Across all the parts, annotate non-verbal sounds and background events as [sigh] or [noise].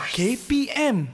KPM.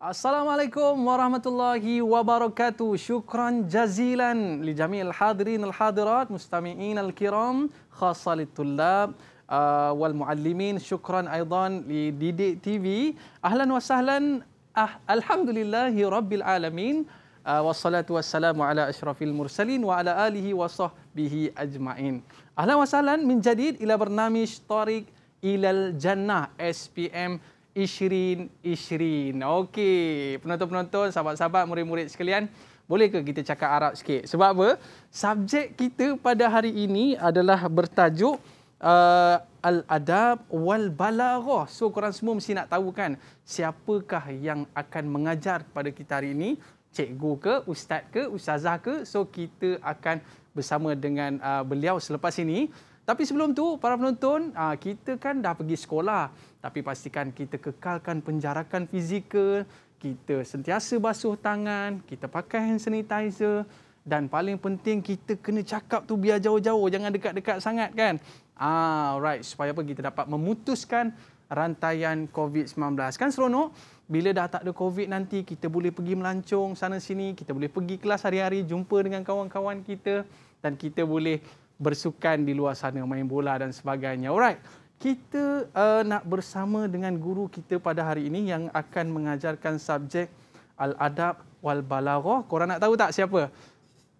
Assalamualaikum warahmatullahi wabarakatuh. Syukran jazilan li jami'il hadirin al hadirat mustami'in al kiram khassa litullab uh, wal muallimin. Syukran aidan li Didik TV. Ahlan wa sahlan. Ah, alhamdulillahi rabbil alamin. Uh, wassalatu wassalamu ala ashrafil mursalin wa ala alihi wa sahbihi ajma'in. Ahlan wa sahlan min jadid ila bernamish Tariq ilal jannah SPM Ishrin Ishrin. Okey, penonton-penonton, sahabat-sahabat, murid-murid sekalian, boleh ke kita cakap Arab sikit? Sebab apa? Subjek kita pada hari ini adalah bertajuk uh, Al-Adab Wal-Balaghah. So, korang semua mesti nak tahu kan siapakah yang akan mengajar kepada kita hari ini? Cikgu ke? Ustaz ke? Ustazah ke? So, kita akan bersama dengan uh, beliau selepas ini. Tapi sebelum tu para penonton, ah, kita kan dah pergi sekolah. Tapi pastikan kita kekalkan penjarakan fizikal, kita sentiasa basuh tangan, kita pakai hand sanitizer dan paling penting kita kena cakap tu biar jauh-jauh, jangan dekat-dekat sangat kan. Ah, alright, supaya apa kita dapat memutuskan rantaian COVID-19. Kan seronok? Bila dah tak ada COVID nanti, kita boleh pergi melancong sana-sini, kita boleh pergi kelas hari-hari, jumpa dengan kawan-kawan kita dan kita boleh bersukan di luar sana, main bola dan sebagainya. Alright. Kita uh, nak bersama dengan guru kita pada hari ini yang akan mengajarkan subjek Al-Adab Wal-Balaghah. Korang nak tahu tak siapa?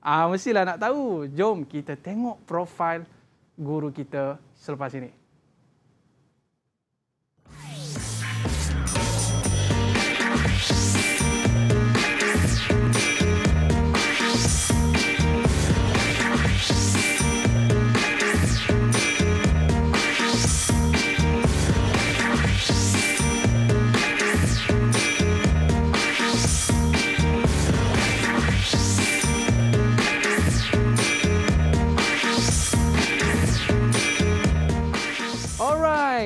Ah, mestilah nak tahu. Jom kita tengok profil guru kita selepas ini.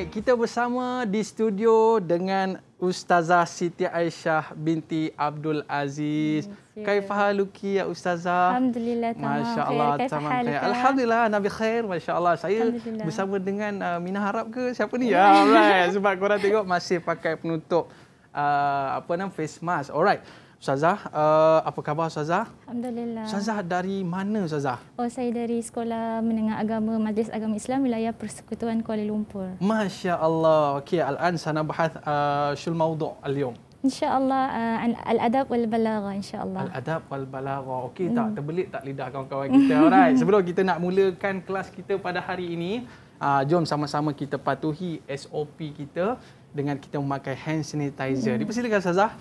Baik, kita bersama di studio dengan Ustazah Siti Aisyah binti Abdul Aziz. Yes, hmm, Kaifah haluki ya Ustazah? Alhamdulillah Masya-Allah tamam. Khair. Ya. Alhamdulillah Nabi khair. Masya-Allah. Saya bersama dengan uh, Mina Harap ke? Siapa ni? Ya, [laughs] yeah, alright. Sebab korang tengok masih pakai penutup uh, apa nam face mask. Alright. Ustazah, uh, apa khabar Ustazah? Alhamdulillah. Ustazah dari mana Ustazah? Oh, saya dari Sekolah Menengah Agama Majlis Agama Islam Wilayah Persekutuan Kuala Lumpur. Masya Allah. Okey, al-an sana bahas uh, syul mawdu' al-yum. InsyaAllah, uh, al-adab wal-balara, insyaAllah. Al-adab wal-balara. Okey tak? Mm. Terbelit tak lidah kawan-kawan kita? [laughs] Alright, sebelum kita nak mulakan kelas kita pada hari ini, uh, jom sama-sama kita patuhi SOP kita dengan kita memakai hand sanitizer. Mm. Dipersilakan, Sazah.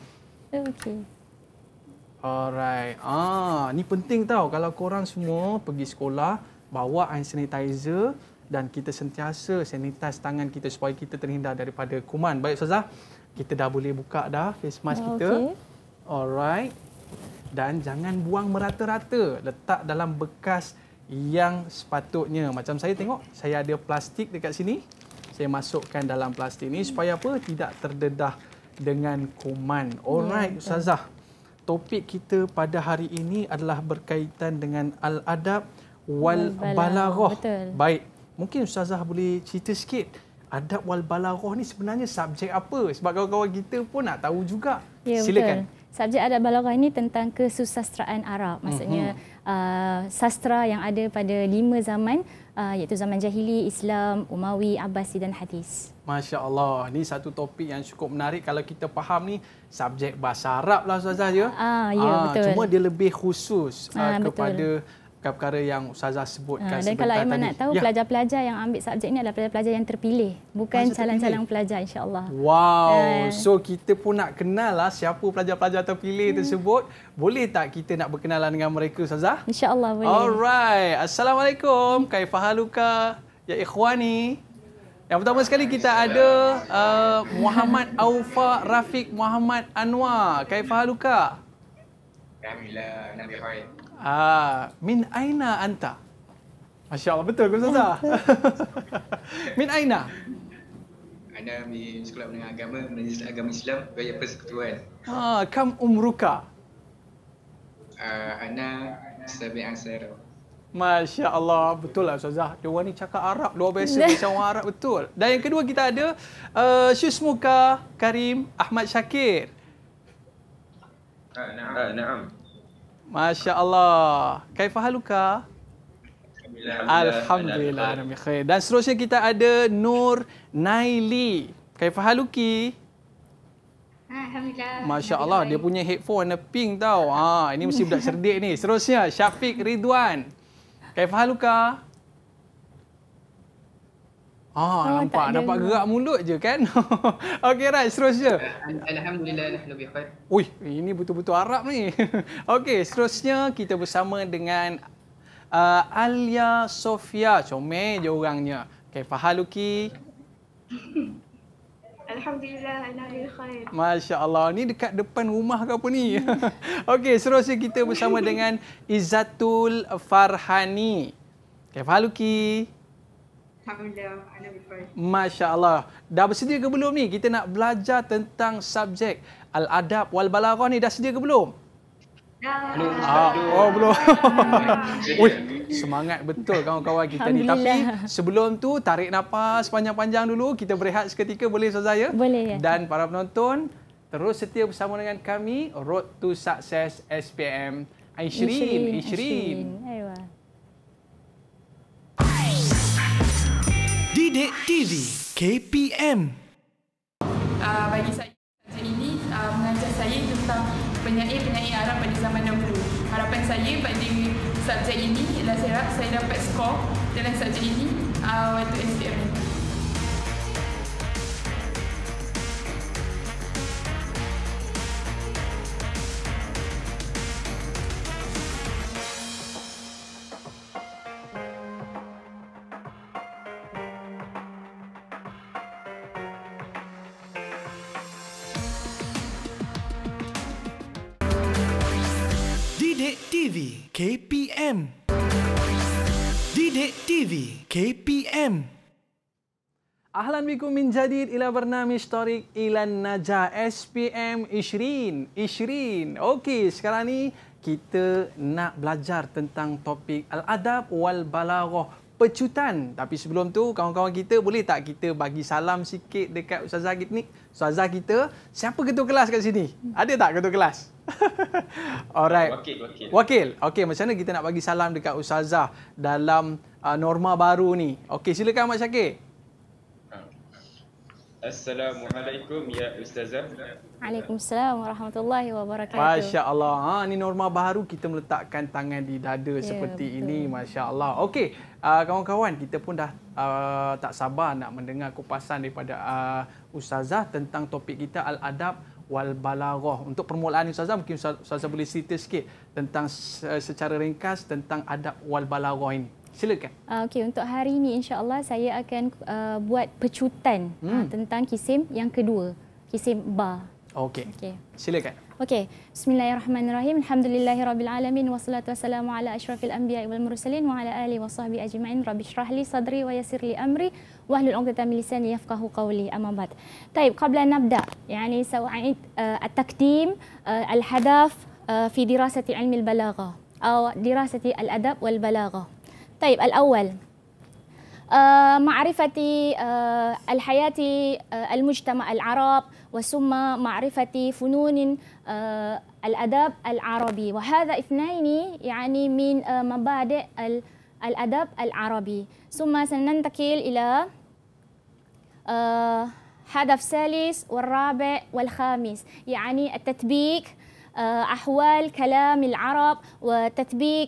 Okey. Alright. Ah, ni penting tau kalau korang semua pergi sekolah bawa hand sanitizer dan kita sentiasa sanitize tangan kita supaya kita terhindar daripada kuman. Baik Ustazah, kita dah boleh buka dah face mask oh, kita. Alright. Dan jangan buang merata-rata. Letak dalam bekas yang sepatutnya. Macam saya tengok, saya ada plastik dekat sini. Saya masukkan dalam plastik ini supaya apa? Tidak terdedah dengan kuman. Alright, ya, Ustazah. Yeah, topik kita pada hari ini adalah berkaitan dengan al-adab wal balaghah. Baik. Mungkin ustazah boleh cerita sikit adab wal balaghah ni sebenarnya subjek apa? Sebab kawan-kawan kita pun nak tahu juga. Ya, Silakan. Betul. Subjek adat balaghah ini tentang kesusastraan Arab. Maksudnya mm-hmm. uh, sastra yang ada pada lima zaman uh, iaitu zaman Jahili, Islam, Umawi, Abbasi dan Hadis. Masya Allah. Ini satu topik yang cukup menarik kalau kita faham ni subjek bahasa Arab lah Ustazah ya. Ah, ya, ah, betul. Cuma dia lebih khusus ah, uh, kepada betul perkara yang Ustazah sebutkan sebelum ah, Dan kalau Aiman nak tahu, ya. pelajar-pelajar ya. yang ambil subjek ini adalah pelajar-pelajar yang terpilih. Bukan calon-calon pelajar, insyaAllah. Wow. Uh. So, kita pun nak kenal lah siapa pelajar-pelajar terpilih hmm. tersebut. Boleh tak kita nak berkenalan dengan mereka, Ustazah? InsyaAllah boleh. Alright. Assalamualaikum. Kaifahaluka. Ya Ikhwani. Yang pertama sekali kita ada uh, Muhammad Aufa Rafiq Muhammad Anwar. Kaifahaluka. Alhamdulillah. Nabi Khair. Ah, min aina anta? Masya Allah betul ke Ustaz? [laughs] min aina? Aina min sekolah menengah agama, menengah agama Islam, bayar persekutuan. Ha, ah, kam umruka? Ah, ana sabi asara. Masya Allah, betul lah Ustazah. Dua ni cakap Arab, dua biasa. Bisa [laughs] orang Arab, betul. Dan yang kedua kita ada, uh, ah, Syusmuka Karim Ahmad Shakir. Uh, ah, naam. Uh, naam. Masya Allah. Kaifah Haluka? Alhamdulillah. Alhamdulillah. Dan seterusnya kita ada Nur Naili. Kaifah Haluki? Alhamdulillah. Masya Allah. Dia punya headphone ada pink tau. Ha, ini mesti budak cerdik ni. Seterusnya Syafiq Ridwan. Kaifah Haluka? Alhamdulillah. Ah, oh, nampak dapat dengar. gerak mulut je kan. [laughs] Okey Raj, seterusnya. Alhamdulillah nahnu bi khair. Ui, ini betul-betul Arab ni. [laughs] Okey, seterusnya kita bersama dengan uh, Alia Sofia. Comel je orangnya. Okey, Fahaluki. [laughs] Alhamdulillah, ana bi khair. Masya-Allah, ni dekat depan rumah ke apa ni? Okey, seterusnya kita bersama dengan Izzatul Farhani. Okey, Fahaluki. Okay. Alhamdulillah. Masya Allah. Dah bersedia ke belum ni? Kita nak belajar tentang subjek Al-Adab wal-Balaghah ni. Dah sedia ke belum? Belum. Ah, oh, belum. Uy, [laughs] semangat betul kawan-kawan kita ni. Tapi sebelum tu, tarik nafas panjang-panjang dulu. Kita berehat seketika. Boleh, Ustazah? Boleh. Ya. Dan para penonton, terus setia bersama dengan kami. Road to Success SPM. Aishrin. Aishrin. Aishrin. Aishrin. Aishrin. Aishrin. Aishrin. Bidik TV KPM uh, ah, Bagi saya Kajian ini uh, mengajar saya tentang penyair-penyair Arab pada zaman dahulu Harapan saya pada subjek ini ialah saya saya dapat skor dalam subjek ini uh, waktu SPM KPM. Didik TV KPM. Ahlan bikum min jadid ila bernami historik ilan Najah SPM Ishrin. Ishrin. Okey, sekarang ni kita nak belajar tentang topik al-adab wal balaghah pecutan. Tapi sebelum tu, kawan-kawan kita boleh tak kita bagi salam sikit dekat Ustazah kita ni? Ustazah kita, siapa ketua kelas kat sini? Ada tak ketua kelas? [laughs] Alright. Wakil, wakil. Wakil. Okey, macam mana kita nak bagi salam dekat Ustazah dalam uh, norma baru ni? Okey, silakan Mak Syakir. Assalamualaikum ya ustazah. Waalaikumsalam warahmatullahi wabarakatuh. Masya-Allah. Ha ni norma baru kita meletakkan tangan di dada yeah, seperti betul. ini masya-Allah. Okey, uh, kawan-kawan kita pun dah uh, tak sabar nak mendengar kupasan daripada uh, ustazah tentang topik kita al-adab wal balaghah. Untuk permulaan ustazah mungkin ustazah boleh cerita sikit tentang uh, secara ringkas tentang adab wal balaghah ini. Silakan. Uh, Okey, untuk hari ini insya-Allah saya akan uh, buat pecutan ah, hmm. uh, tentang kisim yang kedua, kisim ba. Okay. Okay. Silakan. Okay. Bismillahirrahmanirrahim. Alhamdulillahirabbil alamin wassalatu wassalamu ala asyrafil anbiya'i wal mursalin wa ala alihi washabbi ajmain. Rabbishrahli sadri wa yassirli amri wahlul 'uqdatam min lisani yafqahu qawli. Amma ba'd. Taib, qabla nabda, yani sawa'id uh, at-taqdim uh, al-hadaf uh, fi dirasati 'ilmi al-balagha aw dirasati al-adab wal balagha. طيب الأول آه، معرفة آه، الحياة آه، المجتمع العرب وثم معرفة فنون الأدب العربي وهذا اثنين يعني من مبادئ الأدب العربي ثم سننتقل إلى هدف ثالث والرابع والخامس يعني التطبيق أحوال كلام العرب وتطبيق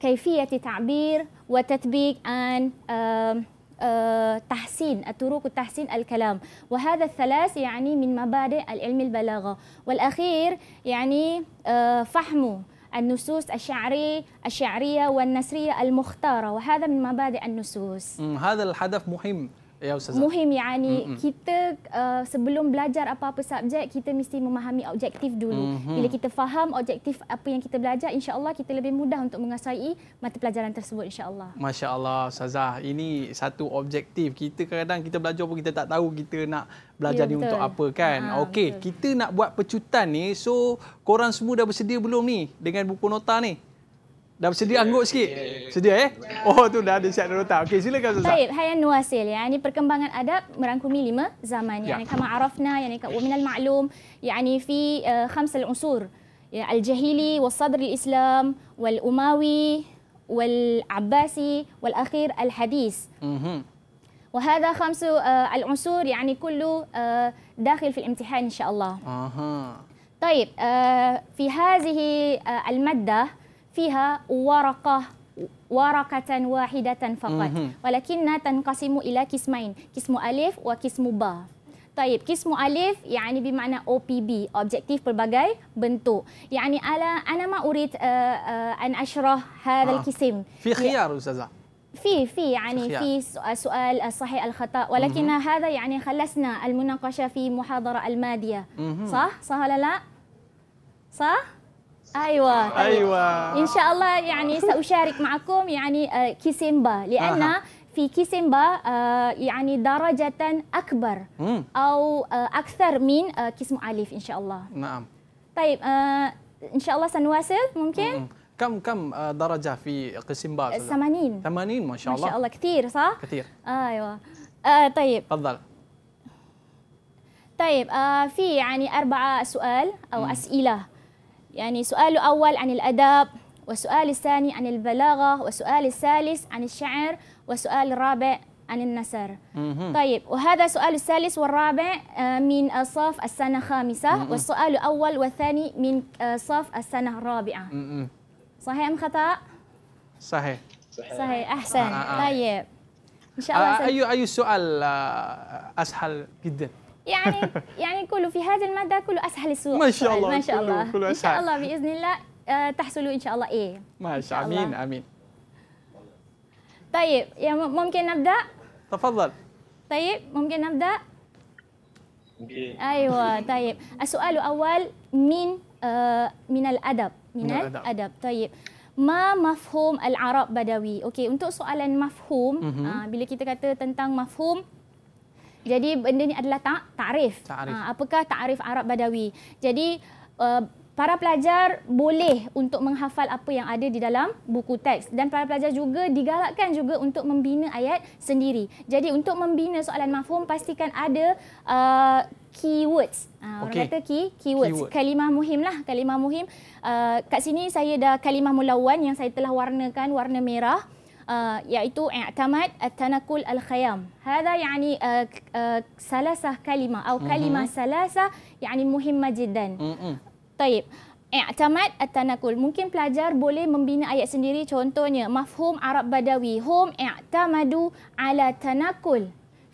كيفية تعبير وتطبيق عن تحسين الطرق تحسين الكلام وهذا الثلاث يعني من مبادئ العلم البلاغة والأخير يعني فهم النصوص الشعري الشعرية والنثرية المختارة وهذا من مبادئ النصوص هذا الهدف مهم ya, muhim yani mm -mm. kita uh, sebelum belajar apa-apa subjek kita mesti memahami objektif dulu mm -hmm. bila kita faham objektif apa yang kita belajar insyaallah kita lebih mudah untuk mengasai mata pelajaran tersebut insyaallah masyaallah ustazah ini satu objektif kita kadang kita belajar pun kita tak tahu kita nak belajar ya, ni betul. untuk apa kan ha, okey kita nak buat pecutan ni so korang semua dah bersedia belum ni dengan buku nota ni Dah bersedia anggut ya, sikit? Ya, ya, Sedia eh? Oh tu dah ada siap nota. Okey silakan Ustaz. Baik, Hayan Nuasil ya. Ini perkembangan adab merangkumi lima zaman. Ya. Yani kama arafna, yani kama minal ma'lum, yani fi uh, khamsal unsur. Ya, Al-Jahili, wal-Sadr al-Islam, wal-Umawi, wal-Abbasi, wal-akhir al-Hadis. Mm-hmm. وهذا خمس العنصر يعني كله داخل في الامتحان ان شاء الله. اها طيب في هذه الماده فيها ورقة ورقة واحدة فقط ولكنها تنقسم إلى قسمين قسم ألف وقسم باء طيب قسم ألف يعني بمعنى OPB Objective pelbagai bentuk يعني أنا أنا ما أريد آه، آه، أن أشرح هذا آه. القسم في خيار أستاذة في في يعني في سؤال الصحيح الخطا ولكن مم. هذا يعني خلصنا المناقشه في محاضره الماضيه صح صح ولا لا صح أيوة أيوة إن شاء الله يعني سأشارك معكم يعني كيسيمبا لأن في كيسيمبا يعني درجة أكبر أو أكثر من كيسمو أليف إن شاء الله نعم طيب إن شاء الله سنواصل ممكن كم كم درجة في كيسيمبا 80 80 ما شاء الله ما شاء الله كثير صح؟ كثير أيوة طيب تفضل طيب في يعني أربعة سؤال أو أسئلة يعني سؤال أول عن الأدب والسؤال الثاني عن البلاغة والسؤال الثالث عن الشعر والسؤال الرابع عن النسر طيب وهذا سؤال الثالث والرابع آه، من صف السنة الخامسة والسؤال الأول والثاني من صف السنة الرابعة صحيح أم خطأ؟ صحيح صحيح أحسن آه، آه، طيب إن شاء الله أي أي سؤال أسهل جدا يعني يعني كله في هذه المادة كله أسهل السؤال ما شاء الله ما شاء الله كله كله أسهل. إن شاء الله بإذن الله تحصلوا إن شاء الله إيه ما شاء أمين أمين طيب يا ممكن نبدأ تفضل طيب ممكن نبدأ أيوة طيب السؤال الأول من من الأدب من الأدب طيب ما مفهوم العرب بدوي أوكي untuk soalan مفهوم بila kita kata tentang مفهوم jadi benda ni adalah tak takrif. Ta ha, ah, apakah takrif Arab Badawi? Jadi uh, para pelajar boleh untuk menghafal apa yang ada di dalam buku teks dan para pelajar juga digalakkan juga untuk membina ayat sendiri. Jadi untuk membina soalan mafhum pastikan ada uh, keywords. Ah okay. orang kata key keywords. Keyword. Kalimah muhim lah, kalimah muhim. Uh, kat sini saya dah kalimah mulawan yang saya telah warnakan warna merah. Uh, iaitu i'tamad at-tanakul al-khayam. Hada yani uh, uh, salasah kalimah atau mhm. kalimah mm -hmm. salasah yani muhimma jiddan. Mm -hmm. Taib. I'tamad tanakul Mungkin pelajar boleh membina ayat sendiri contohnya. Mafhum Arab Badawi. Hum i'tamadu ala tanakul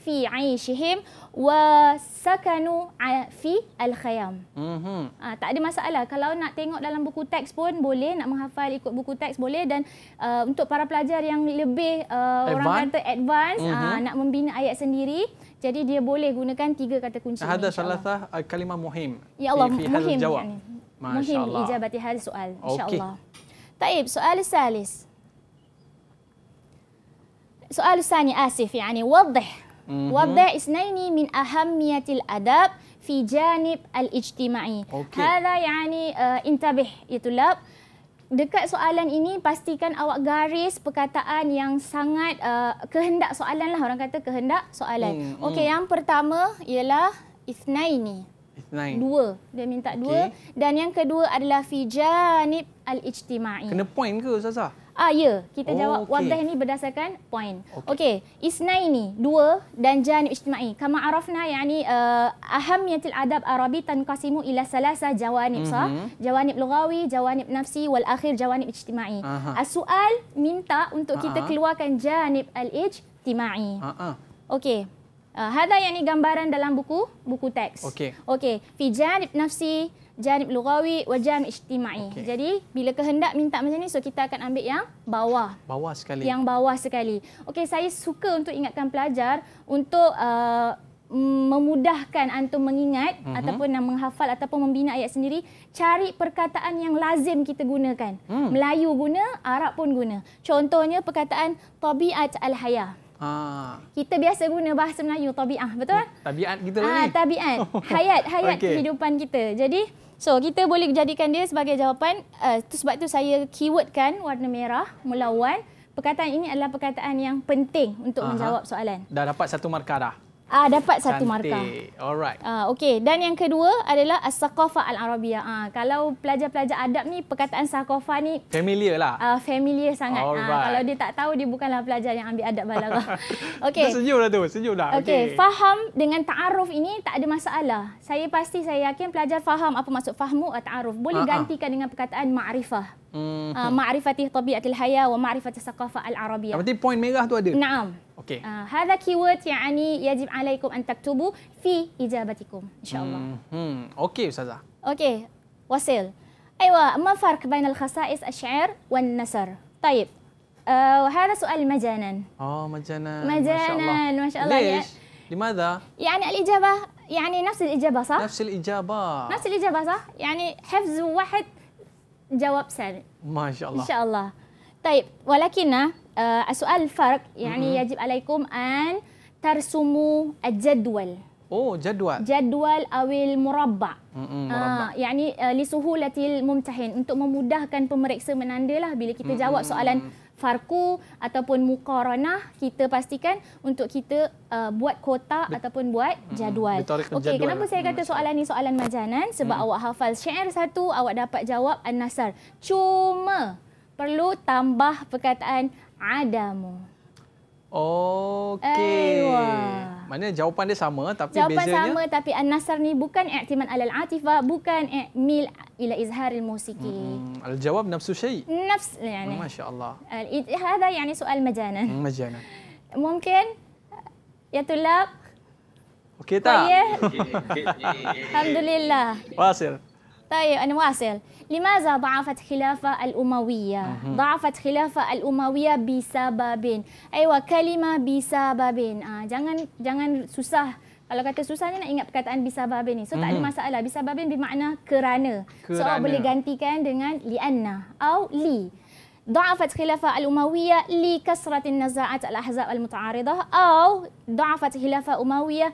fi aishihim wa sakanu fi al-khayam. Mm-hmm. tak ada masalah. Kalau nak tengok dalam buku teks pun boleh, nak menghafal ikut buku teks boleh dan uh, untuk para pelajar yang lebih uh, orang kata advance mm-hmm. uh, nak membina ayat sendiri jadi dia boleh gunakan tiga kata kunci. Ada salah satu eh, kalimah muhim. Ya Allah, fi, fi muhim. Jawab. Yani. Muhim ijabati hal soal. InsyaAllah. Okay. Taib, soal salis. Soal sani asif, yani wadih. وَبَدَ إِسْنَيْنِ مِنْ أَهَمِّيَةِ الْأَدَبِ فِي جَانِبِ الْإِجْتِمَاعِ هَذَا يَعْنِي انْتَبِهْ يَتُلَبْ Dekat soalan ini pastikan awak garis perkataan yang sangat uh, kehendak soalan lah orang kata kehendak soalan. Hmm, hmm. Okey yang pertama ialah isnaini. Isnaini. Dua. Dia minta dua okay. dan yang kedua adalah fi janib al-ijtimai. Kena point ke ustazah? Ah ya, kita oh, jawab okay. wabdah ni berdasarkan poin. Okey, okay. isnai ni dua dan janib ijtimai. Kama arafna yani uh, ahamiyatil adab arabi tanqasimu ila salasa jawanib mm mm-hmm. Jawanib lughawi, jawanib nafsi wal akhir jawanib ijtimai. Soal minta untuk Aha. kita keluarkan janib al ijtimai. Okey. Uh, hada yang ni gambaran dalam buku buku teks. Okey. Okey, fi janib nafsi janib lugawi wa janib ijtimai. Okay. Jadi bila kehendak minta macam ni so kita akan ambil yang bawah. Bawah sekali. Yang bawah sekali. Okey saya suka untuk ingatkan pelajar untuk uh, memudahkan antum mengingat uh-huh. ataupun nak menghafal ataupun membina ayat sendiri cari perkataan yang lazim kita gunakan hmm. Melayu guna Arab pun guna contohnya perkataan tabiat al-hayah Ha. Kita biasa guna bahasa Melayu ya, tabiat, betul tak? Tabiat gitu lah ha, ni. tabiat. [laughs] Hayat, hayat okay. kehidupan kita. Jadi, so kita boleh jadikan dia sebagai jawapan. Uh, sebab tu saya keywordkan warna merah melawan. Perkataan ini adalah perkataan yang penting untuk Aha. menjawab soalan. Dah dapat satu markah dah. Ah dapat satu Cantik. markah. Alright. Ah okey dan yang kedua adalah as-saqafa al Arabia. Ah kalau pelajar-pelajar adab ni perkataan saqafa ni familiar lah. Ah familiar sangat. Ah, kalau dia tak tahu dia bukanlah pelajar yang ambil adab balaghah. [laughs] [laughs] okey. Senyumlah tu, senyumlah. Okey, okay. faham dengan ta'aruf ini tak ada masalah. Saya pasti saya yakin pelajar faham apa maksud fahmu atau ta'aruf. Boleh uh-huh. gantikan dengan perkataan ma'rifah. Hmm. Ah ma'rifati tabi'atil haya wa ma'rifati saqafa al Arabia. Berarti poin merah tu ada. Naam. أوكي. آه هذا كيورد يعني يجب عليكم أن تكتبوا في إجابتكم إن شاء الله مم. أوكي أستاذة أوكي وسيل أيوة ما الفرق بين الخصائص الشعر والنثر طيب آه وهذا سؤال مجانا اه مجانا مجانا ما شاء الله, ما شاء الله ليش؟ لماذا؟ يعني الإجابة يعني نفس الإجابة صح؟ نفس الإجابة نفس الإجابة صح؟ يعني حفظ واحد جواب سهل ما شاء الله إن شاء الله طيب ولكن uh, asual farq yani mm-hmm. yajib alaikum an tarsumu al-jadwal. Oh, jadual. Jadual awil murabba. Mm-hmm, murabba. Uh, yani uh, li suhulatil mumtahin untuk memudahkan pemeriksa menandalah bila kita mm-hmm. jawab soalan farku ataupun muqaranah kita pastikan untuk kita uh, buat kota Bet- ataupun buat jadual. Mm-hmm. Okey, kenapa saya kata soalan ni soalan majanan? Sebab mm awak hafal syair satu, awak dapat jawab an-nasar. Cuma perlu tambah perkataan adamu. Okey. Mana jawapan dia sama tapi jawapan bezanya? Jawapan sama tapi an-nasr ni bukan i'timan alal atifa, bukan mil ila izharil musiki. Hmm, al-jawab nafsu syai. Nafs ya, ya. Oh, yani. Masya-Allah. Hadha yani soal majanan. Mm, majanan. Mungkin ya tulab. Okey tak? Oh, ya. Okey. Okay. Alhamdulillah. Wasil. طيب أنا واصل لماذا ضعفت خلافة الأموية؟ ضعفت خلافة الأموية بسببين أيوة كلمة بسببين آه, jangan jangan susah kalau kata susahnya nak ingat perkataan bisababin ni. So tak ada masalah. Bisababin bermakna kerana. kerana. So boleh gantikan dengan li'anna atau li. ضعفت خلافة الأموية لكثرة النزاعات الأحزاب المتعارضة أو ضعفت خلافة أموية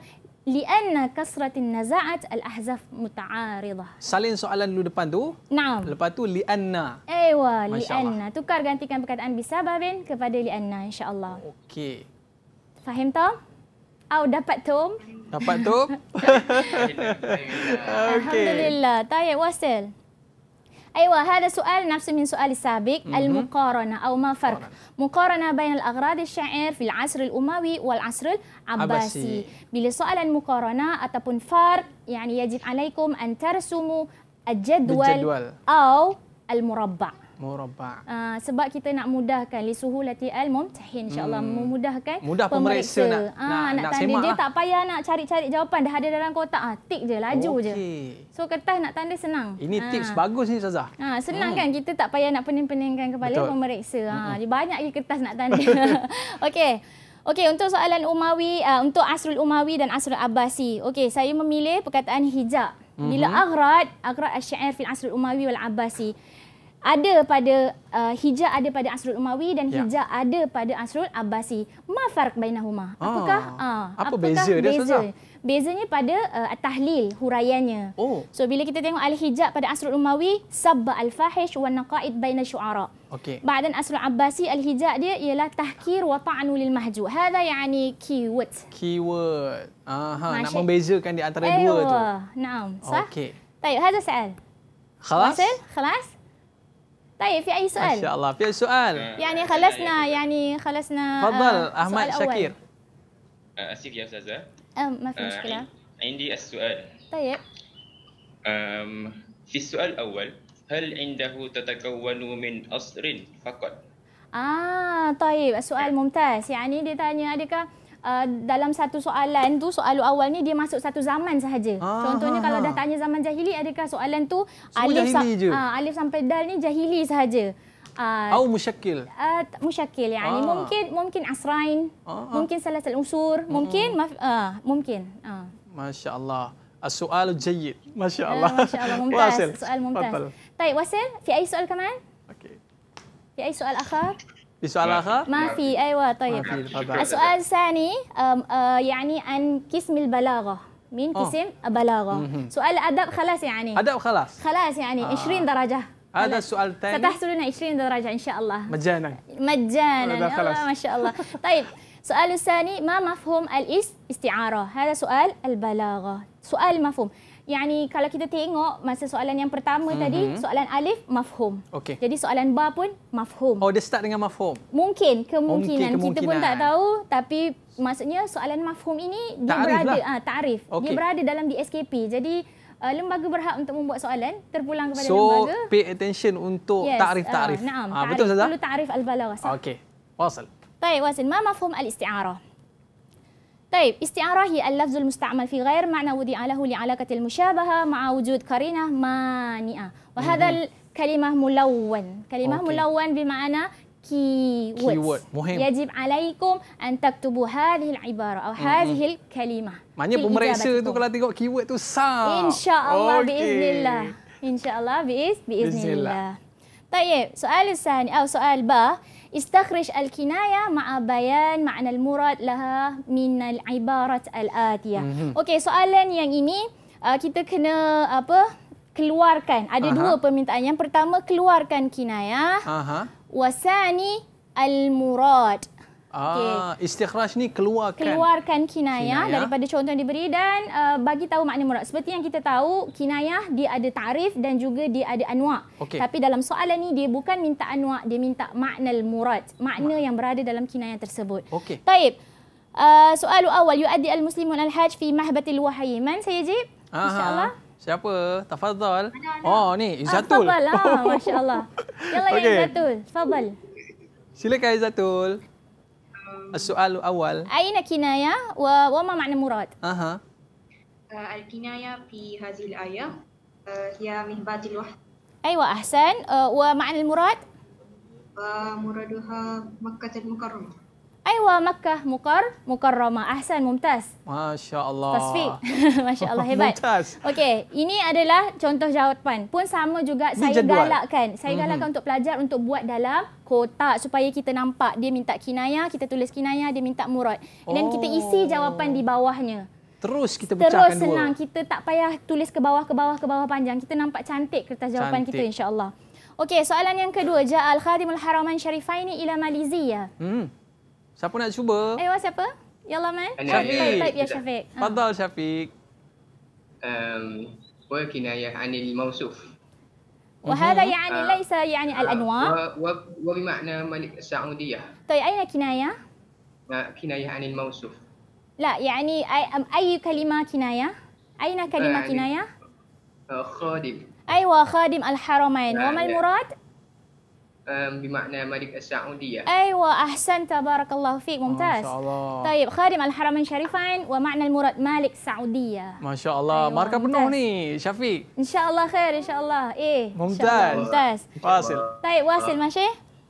Lianna kasratin naza'at al-ahzaf muta'aridah. Salin soalan dulu depan tu. Naam. Lepas tu lianna. Ewa, lianna. Tukar gantikan perkataan bisababin kepada lianna insyaAllah. Okey. Faham tak? Aw oh, dapat tu? Dapat tu? [laughs] okay. [laughs] Alhamdulillah. Tayyib wasil. ايوه هذا سؤال نفس من سؤال السابق المقارنه او ما فرق مقارنه بين الاغراض الشعر في العصر الاموي والعصر العباسي بلسؤال المقارنة أتبون فرق يعني يجب عليكم أن ترسموا الجدول, الجدول. او المربع Murabak. Uh, sebab kita nak mudahkan li lisuhu latial mumtahin insyaallah hmm. memudahkan Mudah pemeriksa. Ah, nak, uh, nak, nak tanda dia lah. tak payah nak cari-cari jawapan dah ada dalam kotak ah tik je laju okay. je. So kertas nak tanda senang. Ini uh. tips bagus ni Sazah. Uh, senang hmm. kan kita tak payah nak pening-peningkan kepala Betul. pemeriksa. Ha uh, banyak lagi kertas nak tanda. Okey. Okey untuk soalan Umawi uh, untuk Asrul Umawi dan Asrul Abbasi. Okey saya memilih perkataan hijab. Bila mm-hmm. aghrad, aghrad asy'ar fil Asrul Umawi wal Abbasi ada pada uh, hijab ada pada Asrul Umawi dan ya. hijab ada pada Asrul Abbasi. Ma farq bainahuma? Ah. Apakah ah. apa apakah beza dia beza? Bezanya pada uh, tahlil huraiannya. Oh. So bila kita tengok al-hijab pada Asrul Umawi, sabba al-fahish wa naqa'id baina syu'ara. Okey. Ba'dan Asrul Abbasi al-hijab dia ialah tahkir wa ta'nu lil mahju. Hadha yani keyword. Keyword. Aha, ah, Masyid. nak membezakan di antara Ayuh. dua tu. Naam, sah. Okey. Baik, hadha soal. Khalas? Khalas? طيب في اي سؤال؟ ان شاء الله في اي سؤال يعني خلصنا يعني خلصنا آه، تفضل احمد شاكير اسف آه، يا استاذه آه، ما في مشكله عندي السؤال طيب في السؤال الاول هل عنده تتكون من قصر فقط؟ آه طيب السؤال نعم. ممتاز يعني ditanya adakah uh, dalam satu soalan tu soalan awal ni dia masuk satu zaman sahaja. Ah, Contohnya ha, kalau ha. dah tanya zaman jahili adakah soalan tu Semua alif sa- je. Ah, alif sampai dal ni jahili sahaja. Ah uh, musyakil. Uh, musyakil yang ah. mungkin mungkin asrain, ah, ah. mungkin salah satu unsur, hmm. mungkin maf- uh, mungkin. Uh. Masya-Allah. Soalan jayid. Masya-Allah. Uh, Masya-Allah. [laughs] Soal mumtaz. Baik, Wasil, fi ai soal kemain? Okey. Fi ai soal akhir. بسؤال آخر؟ ما في أيوة طيب السؤال الثاني أه، يعني عن قسم البلاغة من آه. قسم بلاغة سؤال أدب خلاص يعني أدب خلاص خلاص يعني 20 آه. درجة هذا السؤال الثاني ستحصلون 20 درجة إن شاء الله مجانا مجانا ما شاء الله طيب سؤال الثاني ما مفهوم الاستعارة هذا سؤال البلاغة سؤال مفهوم yani kalau kita tengok masa soalan yang pertama mm-hmm. tadi mhm. soalan alif mafhum. Okay. Jadi soalan ba pun mafhum. Oh dia start dengan mafhum. Mungkin kemungkinan, Mungkin kemungkinan. kita pun tak tahu tapi maksudnya soalan mafhum ini dia ta'rif berada lah. ha, ah, takrif. Okay. Dia berada dalam DSKP. Jadi uh, lembaga berhak untuk membuat soalan terpulang kepada so, lembaga. So pay attention untuk yes. tarif ah, takrif Uh, ha, betul ustazah? Perlu tarif al-balaghah. Okey. Wasal. Baik, wasal. Ma mafhum al-isti'arah? طيب استعارة هي اللفظ المستعمل في غير معنى وضع له لعلاقة المشابهة مع وجود قرينة مانئة وهذا الكلمة ملون كلمة أوكي. ملون بمعنى keywords مهم يجب عليكم أن تكتبوا هذه العبارة أو هذه الكلمة معناها pemeriksa tu kalau tengok keyword tu sah إن شاء الله أوكي. بإذن الله إن شاء الله بإذن, بإذن الله. الله طيب سؤال الثاني أو سؤال ب al استخرج ma'na al بيان معنى min al من al atiyah. Okey, soalan yang ini uh, kita kena apa? Keluarkan. Ada Aha. dua permintaan. Yang pertama keluarkan kinayah. Aha. Wasani al-murad. Ah, okay. istikhraj ni keluarkan keluarkan kinayah, kinayah. daripada contoh yang diberi dan uh, bagi tahu makna murad. Seperti yang kita tahu, kinayah dia ada tarif dan juga dia ada anwa. Okay. Tapi dalam soalan ni dia bukan minta anwa, dia minta makna murad, makna Ma- yang berada dalam kinayah tersebut. Okey. Baik. Uh, eh, soal awal yuaddi al-muslimun al-hajj fi mahbatil wahayman saya jib. Insya-Allah. Siapa? Tafadhal. Oh, ni ah, Izatul. Ah, Tafadhal lah, [laughs] masya-Allah. Yalah okay. Izatul. Tafadhal. Silakan Izatul soal awal. Aina kinaya wa wa ma makna murad? Aha. Al ah, kinaya fi hazil ayah ah, hiya mihbatil wahd. Aywa ahsan ah, wa ma'na al murad? Muraduha Makkah al mukarramah. Aywa Makkah Mukar Roma. Ahsan Mumtaz. Masya Allah. Tasfiq. [laughs] Masya Allah [laughs] hebat. Mumtaz. Okey, ini adalah contoh jawapan. Pun sama juga ini saya jadual. galakkan. Saya mhm. galakkan mm-hmm. untuk pelajar untuk buat dalam kotak supaya kita nampak dia minta kinaya, kita tulis kinaya. dia minta murad. Dan oh. kita isi oh. jawapan di bawahnya. Terus kita pecahkan Terus senang. Dua. Kita tak payah tulis ke bawah, ke bawah, ke bawah panjang. Kita nampak cantik kertas jawapan cantik. kita insya Allah. Okey, soalan yang kedua. Ja'al khadimul haraman syarifaini ila maliziyah. Hmm. Siapa nak cuba? Eh, awak siapa? Ya Allah, man. Syafiq. Type, ya Syafiq. Ha. Fadal, Syafiq. Um, wa kinayah anil mausuf. Wa hadha mhm. ya'ani laysa ya'ani al-anwar. Ah, wa wa bi makna malik sa'udiyah. Tayy aina kinayah? Ah, Ma kinayah anil mausuf. La, ya'ani ay am ya? ah, ya? ay kalimah kinayah? Aina kalimah kinayah? Khadim. Aywa khadim al-haramain. Wa mal ya. murad? Uh, um, bermakna Malik Saudi ya. Aiwa ahsan tabarakallah fiik mumtaz. Masya-Allah. Tayyib khadim al-haramain syarifain wa ma'na al-murad Malik Saudi ya. Masya-Allah, markah penuh ni Syafiq. Insya-Allah khair insya-Allah. Eh. Mumtaz. Mumtaz. Wasil. Tayyib wasil masih?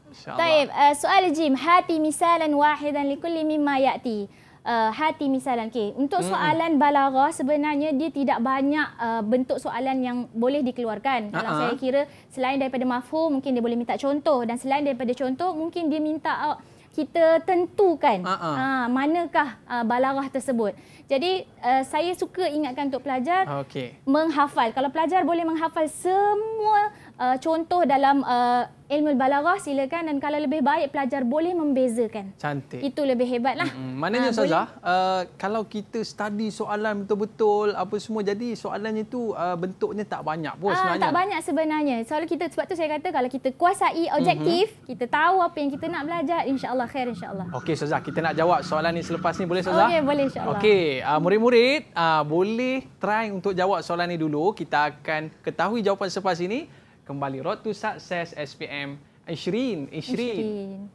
Insya-Allah. Tayyib, uh, eh, soal jim hati misalan wahidan li kulli mimma ya'ti uh, hati misalan okey untuk soalan hmm. balaghah sebenarnya dia tidak banyak uh, bentuk soalan yang boleh dikeluarkan kalau uh-huh. saya kira selain daripada mafhum mungkin dia boleh minta contoh dan selain daripada contoh mungkin dia minta uh, kita tentukan uh-huh. uh, manakah uh, balaghah tersebut jadi uh, saya suka ingatkan untuk pelajar okay. menghafal kalau pelajar boleh menghafal semua uh, contoh dalam uh, ilmu balaghah silakan dan kalau lebih baik pelajar boleh membezakan. Cantik. Itu lebih hebatlah. Mm-hmm. Maknanya ha, ustazah, uh, kalau kita study soalan betul-betul apa semua jadi soalannya tu uh, bentuknya tak banyak pun uh, sebenarnya. tak banyak sebenarnya. soal kita sebab tu saya kata kalau kita kuasai objektif, mm-hmm. kita tahu apa yang kita nak belajar, insya-Allah khair insya-Allah. Okey ustazah, kita nak jawab soalan ni selepas ni boleh ustazah? Okey, boleh insya-Allah. Okey, uh, murid-murid uh, boleh try untuk jawab soalan ni dulu. Kita akan ketahui jawapan selepas ini kembali Road to Success SPM Ishrin. Ishrin.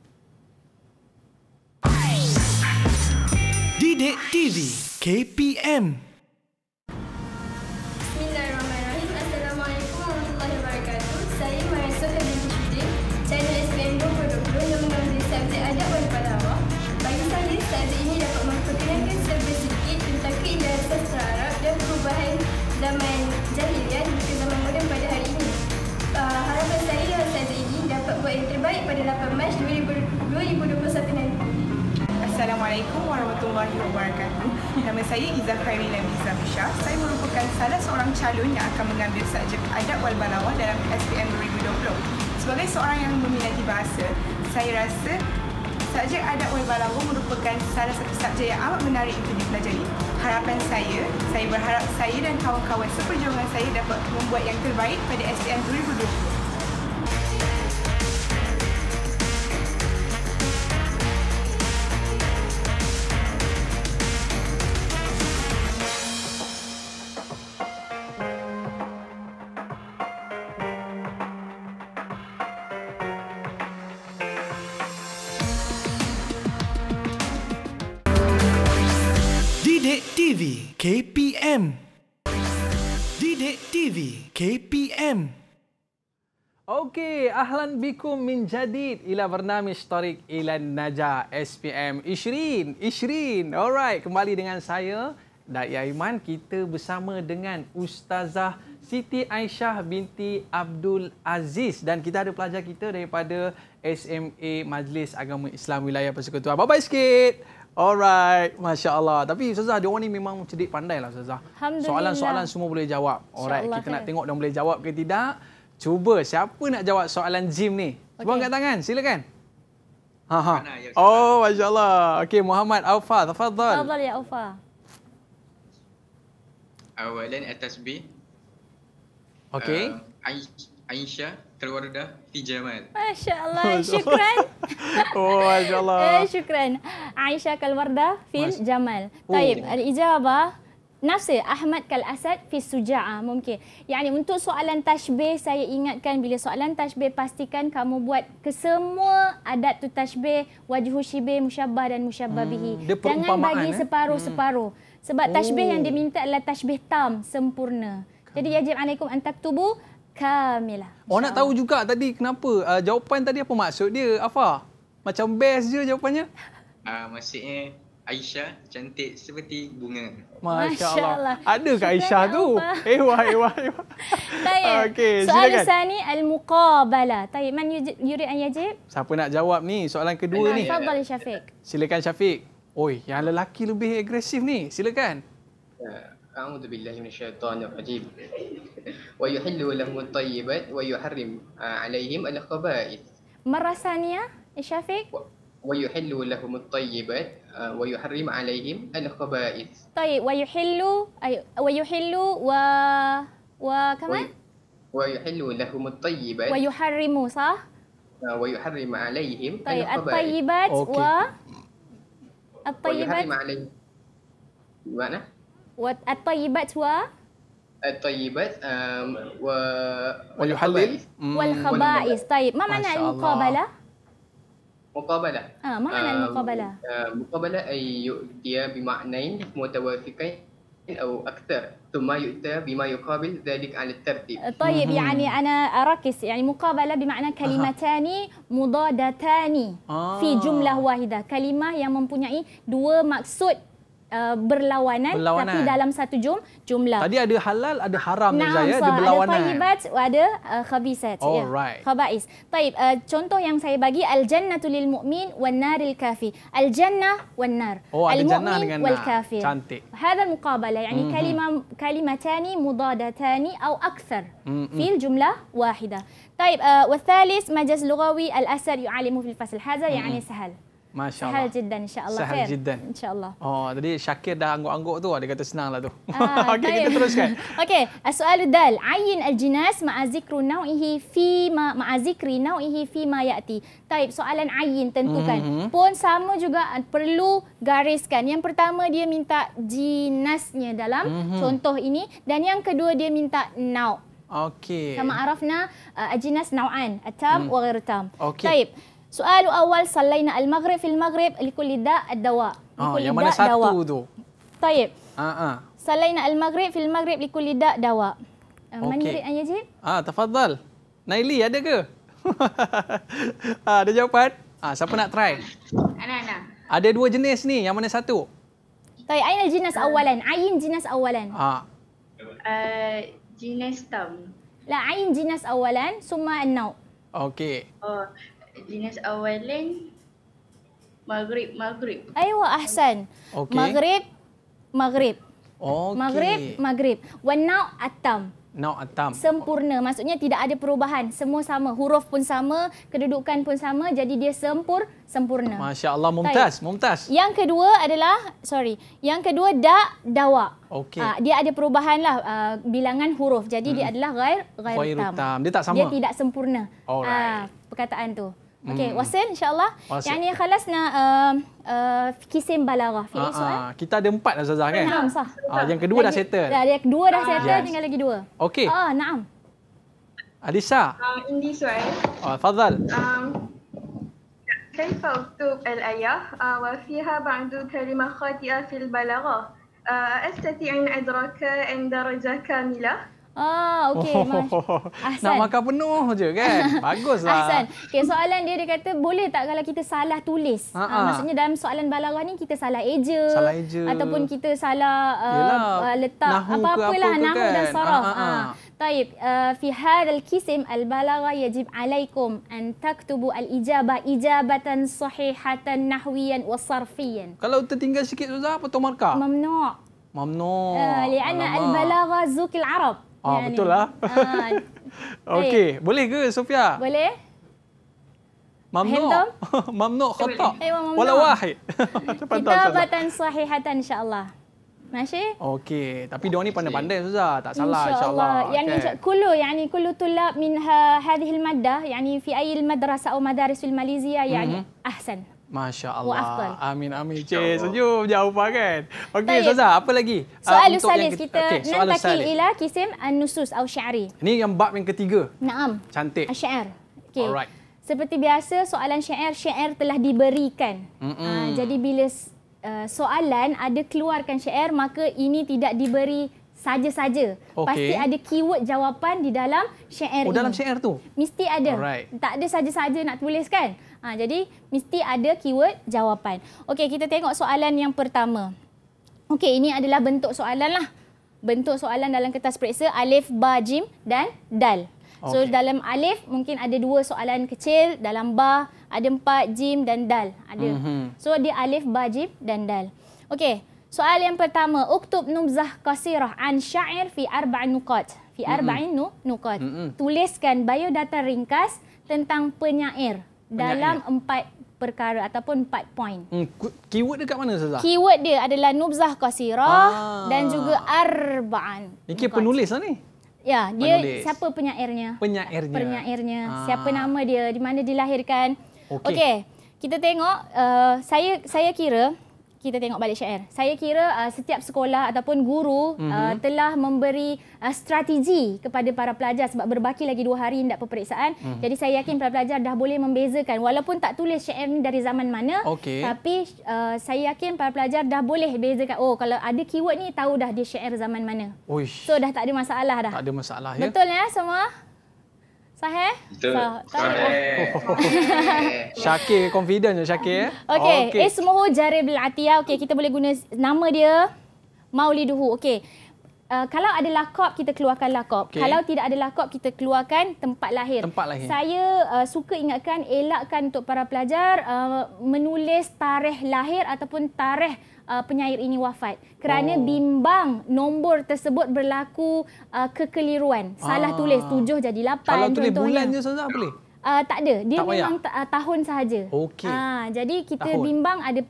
Didik TV KPM. subjek adat oleh Balawo merupakan salah satu subjek yang amat menarik untuk dipelajari. Harapan saya, saya berharap saya dan kawan-kawan seperjuangan saya dapat membuat yang terbaik pada SPM 2020. Marhaban bikum min jadid ila bernamis tarik ila naja SPM Ishrin. Ishrin. Alright, kembali dengan saya Dai Aiman kita bersama dengan Ustazah Siti Aisyah binti Abdul Aziz dan kita ada pelajar kita daripada SMA Majlis Agama Islam Wilayah Persekutuan. Bye bye sikit. Alright, Masya Allah. Tapi Ustazah, dia ni memang cedik pandai lah Ustazah. Soalan-soalan semua boleh jawab. Alright, kita nak kan? tengok dia boleh jawab ke tidak. Cuba siapa nak jawab soalan Jim ni? Cuba angkat tangan, silakan. Ha ha. Oh, masya-Allah. Okey, Muhammad Alfa, tafadhal. Tafadhal ya Alfa. Awalan atas B. Okey. Uh, Aisyah Terwarda Fi Jamal. Masya-Allah, syukran. [laughs] oh, masya-Allah. Eh, syukran. Aisyah Kalwarda Fi Jamal. Oh. Taib, al-ijabah Nasir Ahmad Kal Asad fi Suja'a mungkin. Yani untuk soalan tashbih saya ingatkan bila soalan tashbih pastikan kamu buat kesemua adat tu tashbih wajhu syibih musyabbah dan musyabbah bihi. Hmm, Jangan bagi eh? separuh-separuh. Eh? Hmm. Sebab tashbih yang oh. diminta adalah tashbih tam sempurna. Jadi yajib alaikum antak tubuh kamilah. Oh nak tahu juga tadi kenapa uh, jawapan tadi apa maksud dia Afa? Macam best je jawapannya. Ah uh, maksudnya Aisyah cantik seperti bunga. Masya Allah. Ada ke Aisyah tu? Ewa, ewa, ewa. Tayyip, okay, soalan silakan. saya ni al-muqabala. Tayyip, man yurid an yajib? Siapa nak jawab ni soalan kedua ni? Fadal Syafiq. Silakan Syafiq. Oi, yang lelaki lebih agresif ni. Silakan. Ya, A'udhu billahi min syaitan al-rajim. Wa yuhillu lahmu tayyibat wa yuharrim alaihim al-khabait. Merasanya, Syafiq? Wa yuhillu lahmu tayyibat آه، ويحرم عليهم الخبائث طيب ويحل ويحل و وكمان ويحل لهم الطيبات ويحرم صح آه، ويحرم عليهم طيب الطيبات و الطيبات ويحرم عليهم معنى والطيبات و الطيبات و ويحلل والخبائث طيب ما معنى المقابله مقابلة. آه ما معنى المقابلة؟ مقابلة أي يؤتى بمعنين متوافقين أو أكثر ثم يؤتى بما يقابل ذلك على الترتيب. طيب يعني أنا أركز يعني مقابلة بمعنى كلمتان مضادتان في جملة واحدة كلمة yang mempunyai dua maksud uh, berlawanan, berlawanan tapi dalam satu jum, jumlah. Tadi ada halal, ada haram nah, saya, ada berlawanan. Ada tayyibat, ada uh, khabisat. Ya. Alright. Ya. Khabais. Taib, uh, contoh yang saya bagi al-jannatu lil mu'min wan naril kafir. Al-jannah wan nar. Oh, ada jannah dengan wal kafir. Nah. Cantik. Hadha al-muqabala, yani mm-hmm. kalimah kalimatani mudadatani atau akthar mm-hmm. fil jumlah wahidah. طيب آه والثالث مجاز لغوي الأثر يعلمه في الفصل هذا يعني سهل Masya Allah. Sahal jiddan insyaAllah. Sahal kan? jiddan. Allah. Oh, tadi Syakir dah angguk-angguk tu. Dia kata senanglah tu. Ah, [laughs] Okey, kita teruskan. [laughs] Okey. Soal dal. Ayin al-jinas ma'azikru naw'ihi fi ma'azikri naw'ihi fi ma'ya'ti. Taib, soalan ayin tentukan. Mm-hmm. Pun sama juga ah, perlu gariskan. Yang pertama dia minta jinasnya dalam mm-hmm. contoh ini. Dan yang kedua dia minta naw'. Okey. Sama arafna uh, al-jinas naw'an. Atam mm. wa ghiratam. Okey. Taib. Okey. Soal awal salaina al maghrib fil maghrib likul lida ad dawa. Ah, yang mana satu dawa. tu? Tayyib. Ha ah. ah. Salaina al maghrib fil maghrib likul lida dawa. Ah, okay. Mana ayat ni? Ah, tafadhal. Naili ada ke? [laughs] ah, ada jawapan? Ah, siapa nak try? Ana ana. Ada dua jenis ni, yang mana satu? Tayyib, ayin jenis awalan. Ayin jenis awalan. Ah. Uh, eh, jenis tam. La ain jinas awalan summa an-nau. Okey. Oh, jenis awalan Maghrib Maghrib. Aywa Ahsan. Okay. Maghrib Maghrib. Okay. Maghrib Maghrib. when now Atam. Now Atam. Sempurna. Maksudnya tidak ada perubahan. Semua sama. Huruf pun sama, kedudukan pun sama. Jadi dia sempur sempurna. Masya-Allah mumtaz, mumtaz. Yang kedua adalah sorry. Yang kedua da dawa. Okey. Uh, dia ada perubahan lah uh, bilangan huruf. Jadi hmm. dia adalah ghair ghair tam. tam. Dia tak sama. Dia tidak sempurna. Ah, uh, perkataan tu. Okey, hmm. wasil insyaAllah. Wasil. Yang ni khalasna uh, um, uh, kisim balara. Ha, ha. Kita ada empat dah Zazah kan? Naam, sah. Ha, yang kedua lagi, dah settle. Dah, yang kedua dah ya, ah. settle, yes. tinggal lagi dua. Okey. Ah, ha, naam. Alisa. Uh, in this one. Oh, Fadhal. Um, كيف أكتب الآية وفيها بعض كلمة خاطئة في البلاغة أستطيع أن أدرك عند درجة كاملة Ah, okay. Oh, nak makan penuh je kan? [laughs] Baguslah. Hasan. Okay, soalan dia dia kata boleh tak kalau kita salah tulis? Ha, ha. maksudnya dalam soalan balaghah ni kita salah eja. Salah eja. Ataupun kita salah uh, Yelah, uh, letak apa-apalah apa nahu kan? dan saraf. Ha, ha, ha. Taib, uh, fi hadal kisim al-balagha yajib alaikum an taktubu al-ijabah ijabatan sahihatan nahwiyan wa sarfiyan. Kalau tertinggal sikit susah apa tu markah? Mamnu'. Mamnu'. Uh, Lianna al-balagha zukil Arab. Ah, betul lah. Ah. [laughs] Okey, boleh ke Sofia? Boleh. Mamnu. Mamnu khata. Wala wahid. Kita batan sahihatan insya-Allah. Masih? Okey, tapi dia ni pandai-pandai saja. Tak salah insya-Allah. Insya yang okay. kullu yani kullu tulab min ha, hadhihi al-madda mhm. yani fi ayi al madrasa aw madaris fil Malaysia yani mm -hmm. ahsan. Masya Allah. Oh, amin, amin. Cik, senyum jawapan kan? Okey, Ustazah, apa lagi? Soal uh, ah, Salis kita, kita okay, nantakil ila kisim an-nusus atau syari. Ini yang bab yang ketiga. Naam. Cantik. Asyair. Okay. Alright. Seperti biasa, soalan syair, syair telah diberikan. Uh, jadi bila uh, soalan ada keluarkan syair, maka ini tidak diberi saja-saja. Okay. Pasti ada keyword jawapan di dalam syair oh, ini. Oh, dalam syair tu? Mesti ada. Alright. Tak ada saja-saja nak tuliskan. Ha, jadi mesti ada keyword jawapan. Okey, kita tengok soalan yang pertama. Okey, ini adalah bentuk soalan lah. Bentuk soalan dalam kertas periksa alif, ba, jim dan dal. So okay. dalam alif mungkin ada dua soalan kecil, dalam ba ada empat, jim dan dal. Ada. Mm-hmm. So dia alif, ba, jim dan dal. Okey. Soal yang pertama, uktub numzah qasirah an sya'ir fi arba'in nuqat. Fi mhm. arba'in nuqat. Mhm. Tuliskan biodata ringkas tentang penyair dalam empat perkara ataupun empat poin. Hmm, keyword dekat mana Ustazah? Keyword dia adalah nubzah qasirah ah. dan juga arbaan. Ini kira penulis lah ni. Ya, dia penulis. siapa penyairnya? Penyairnya. Penyairnya. Ah. Siapa nama dia? Di mana dilahirkan? Okey. Okay, kita tengok uh, saya saya kira kita tengok balik Syair. Saya kira uh, setiap sekolah ataupun guru mm-hmm. uh, mhm. telah memberi uh, strategi kepada para pelajar sebab berbaki lagi dua hari tidak peperiksaan. Mm-hmm. Jadi saya yakin para pelajar dah boleh membezakan walaupun tak tulis Syair ni dari zaman mana okay. tapi uh, saya yakin para pelajar dah boleh bezakan oh kalau ada keyword ni tahu dah dia Syair zaman mana. Uish. So dah tak ada masalah dah. Tak ada masalah ya. Betul ya semua? Sahih? Sahih. [laughs] Syakir confident je Syakir. Eh? Okey, okay. okay. Eh, ismuhu Jaribul Atiyah. Okey, kita boleh guna nama dia Mauliduhu. Okey. Uh, kalau ada lakop kita keluarkan lakop. Okay. Kalau tidak ada lakop kita keluarkan tempat lahir. Tempat lahir. Saya uh, suka ingatkan elakkan untuk para pelajar uh, menulis tarikh lahir ataupun tarikh uh, penyair ini wafat kerana oh. bimbang nombor tersebut berlaku uh, kekeliruan salah ah. tulis tujuh jadi lapan. kalau tulis bulannya saja boleh uh, tak ada dia tak memang t- tahun sahaja okay. uh, ah, jadi kita tahun. bimbang ada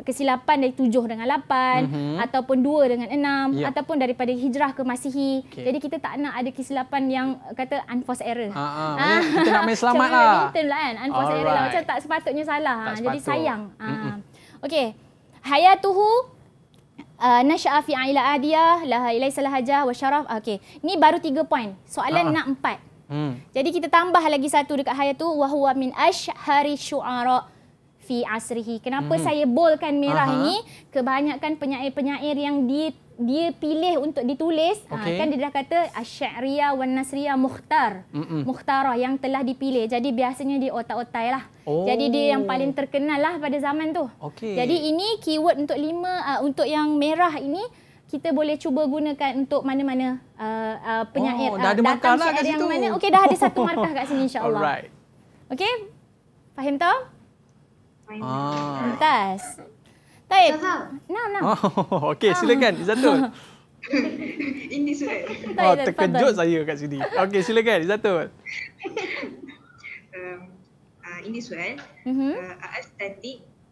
kesilapan dari tujuh dengan lapan, mm-hmm. ataupun dua dengan enam, yeah. ataupun daripada hijrah ke masihi okay. jadi kita tak nak ada kesilapan yang kata unforced error. Ha ha. kita nak main selamat lah. lah kan unforced Alright. error lah macam tak sepatutnya salah. Tak ha. sepatut. Jadi sayang. Ha. Okey hayatuhu uh, nasha'a fi aila adiyah la ilaisa lahaja wa syaraf ah, okey ni baru tiga poin soalan uh nak empat hmm. jadi kita tambah lagi satu dekat hayatu wa huwa min ashhari syu'ara fi asrihi kenapa hmm. saya bolkan merah uh ini kebanyakan penyair-penyair yang di dia pilih untuk ditulis ah, okay. ha, kan dia dah kata asy'ria wan nasriyah mukhtar Mm-mm. mukhtarah yang telah dipilih jadi biasanya dia otak-otai lah oh. jadi dia yang oh. paling terkenal lah pada zaman tu okay. jadi ini keyword untuk lima uh, untuk yang merah ini kita boleh cuba gunakan untuk mana-mana uh, uh, penyair oh, dah ada uh, markah lah mana. okey dah ada satu markah kat sini [laughs] insyaAllah okey faham tak? Ah. Fantas. Taib. Now, now. Oh, [laughs] okey, silakan Izatul. [laughs] Ini sudah. Oh, terkejut saya kat sini. Okey, silakan Izatul. [laughs] um, ah, ini soal. Mm-hmm. Ah,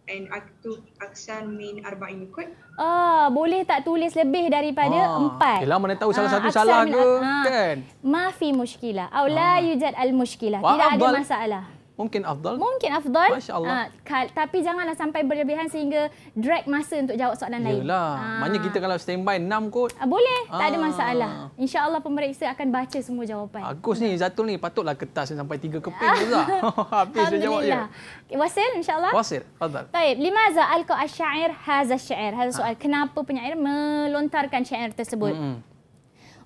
and aktu aksan min arba'in kut. Ah, oh, boleh tak tulis lebih daripada ah, empat? Yalah, mana tahu salah ah, satu salah ke? Ah, kan? Ma fi mushkila. Aula ah. yujad al muskilah. Tidak ada masalah mungkin afdal mungkin afdal masyaallah ha, ah, tapi janganlah sampai berlebihan sehingga drag masa untuk jawab soalan Yelah. lain iyalah ha. maknanya kita kalau standby enam kot ha, boleh ha. tak ada ah. masalah Insya Allah pemeriksa akan baca semua jawapan Agus ni zatul ni patutlah kertas sampai tiga keping tu lah [laughs] [laughs] habis dia jawab je wasil insyaallah wasil afdal baik lima alqa asy'ir hadza asy'ir hadza soal ha. kenapa penyair melontarkan syair tersebut hmm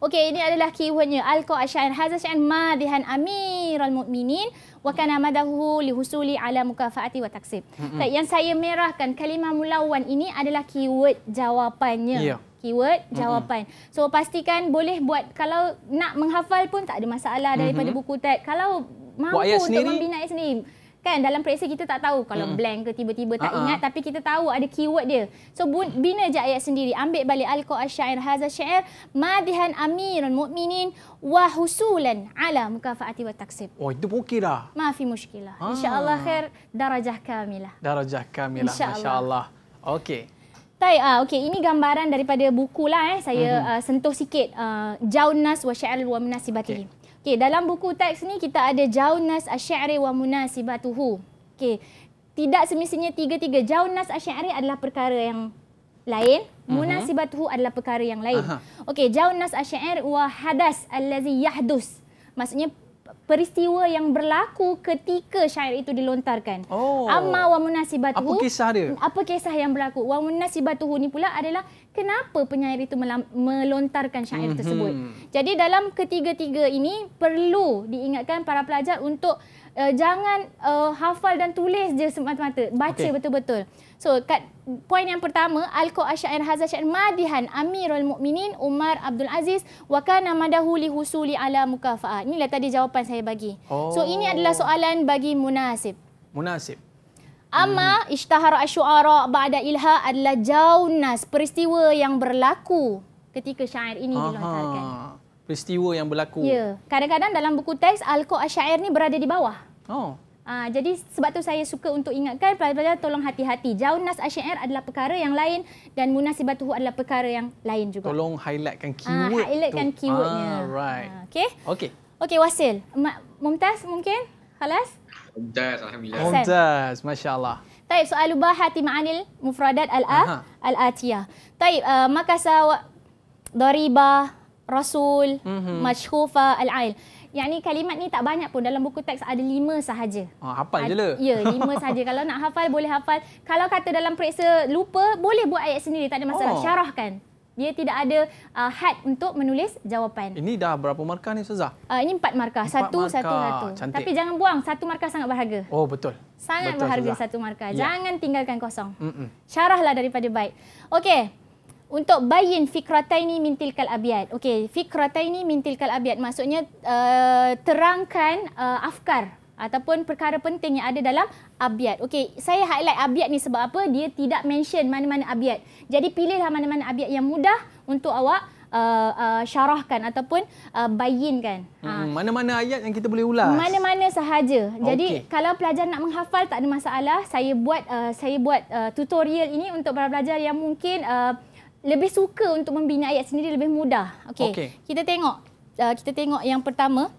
Okey, ini adalah keywordnya. Alqa asyan hadza syan madihan amiral mu'minin wa kana madahu li husuli ala mukafaati wa taksib. Tak yang saya merahkan kalimah mulawan ini adalah keyword jawapannya. Yeah. Keyword jawapan. Mm -hmm. So pastikan boleh buat kalau nak menghafal pun tak ada masalah daripada mm -hmm. buku teks. Kalau mampu untuk membina ayat sendiri kan dalam periksa kita tak tahu kalau hmm. blank ke tiba-tiba tak uh-huh. ingat tapi kita tahu ada keyword dia so bina je ayat sendiri ambil balik alqa asyair haza syair madihan amirul mukminin wa husulan ala mukafaati wa taksib oh itu okey dah ma fi mushkilah ah. insyaallah khair darajah kamilah darajah kamilah masyaallah Masya Allah. Okay. Tai, ah, okay. ini gambaran daripada buku lah eh. Saya mm-hmm. uh, sentuh sikit. Uh, Jaunas wa sya'al wa munasibatihim. Okay. Okey, dalam buku teks ni kita ada jaunas asy'ari wa munasibatuhu. Okey. Tidak semestinya tiga-tiga. Jaunas asy'ari adalah perkara yang lain, uh-huh. munasibatuhu adalah perkara yang lain. Okey, jaunas asy'ir wa hadas allazi yahdus. Maksudnya peristiwa yang berlaku ketika syair itu dilontarkan. Oh. Amma wa munasibatuhu. Apa kisah dia? Apa kisah yang berlaku? Wa munasibatuhu ni pula adalah kenapa penyair itu melontarkan syair mm-hmm. tersebut. Hmm. Jadi dalam ketiga-tiga ini perlu diingatkan para pelajar untuk uh, jangan uh, hafal dan tulis je semata-mata. Baca okay. betul-betul. So, kat poin yang pertama, Alko Asya'in Hazar Syain Madihan Amirul Mukminin Umar Abdul Aziz wa kana madahu li husuli ala mukafa'a. Inilah tadi jawapan saya bagi. Oh. So, ini adalah soalan bagi munasib. Munasib. Amma hmm. ishtahara asyu'ara ba'da ilha adalah jaunas, peristiwa yang berlaku ketika syair ini dilontarkan peristiwa yang berlaku. Ya, kadang-kadang dalam buku teks Al-Qur Asy'ar ni berada di bawah. Oh. Aa, ah, jadi sebab tu saya suka untuk ingatkan pelajar-pelajar tolong hati-hati. Jauh nas asy'ar adalah perkara yang lain dan munasibatuh adalah perkara yang lain juga. Tolong highlightkan ah, keyword Aa, highlightkan tu. Highlightkan keywordnya. Ah, right. Ah, okay. Okey. Okey Wasil. Mumtaz mungkin? Halas? Mumtaz, alhamdulillah. Mumtaz, masya-Allah. Baik, soal lubah hati ma'anil mufradat al-a al-atiyah. Baik, uh, makasa wa, dariba Rasul, mm-hmm. Mashhufa Al-Ail. Yang ni kalimat ni tak banyak pun. Dalam buku teks ada lima sahaja. Ah, hafal je lah. Ya, lima sahaja. [laughs] Kalau nak hafal, boleh hafal. Kalau kata dalam periksa lupa, boleh buat ayat sendiri. Tak ada masalah. Oh. Syarahkan. Dia tidak ada uh, had untuk menulis jawapan. Ini dah berapa markah ni, Suzah? Uh, ah, ini empat markah. Empat satu, markah. satu, satu. Cantik. Tapi jangan buang. Satu markah sangat berharga. Oh, betul. Sangat betul, berharga Suzah. satu markah. Ya. Jangan tinggalkan kosong. Mm-mm. Syarahlah daripada baik. Okey untuk bayin fikrataini mintilkal abiyat. Okey, fikrataini mintilkal abiyat maksudnya uh, terangkan uh, afkar ataupun perkara penting yang ada dalam abiyat. Okey, saya highlight abiyat ni sebab apa? Dia tidak mention mana-mana abiyat. Jadi pilihlah mana-mana abiyat yang mudah untuk awak uh, uh, syarahkan ataupun uh, bayinkan. Ha. Hmm, ha. Mana-mana ayat yang kita boleh ulas? Mana-mana sahaja. Jadi okay. kalau pelajar nak menghafal tak ada masalah. Saya buat uh, saya buat uh, tutorial ini untuk para pelajar yang mungkin uh, lebih suka untuk membina ayat sendiri lebih mudah. Okey. Okay. Kita tengok uh, kita tengok yang pertama.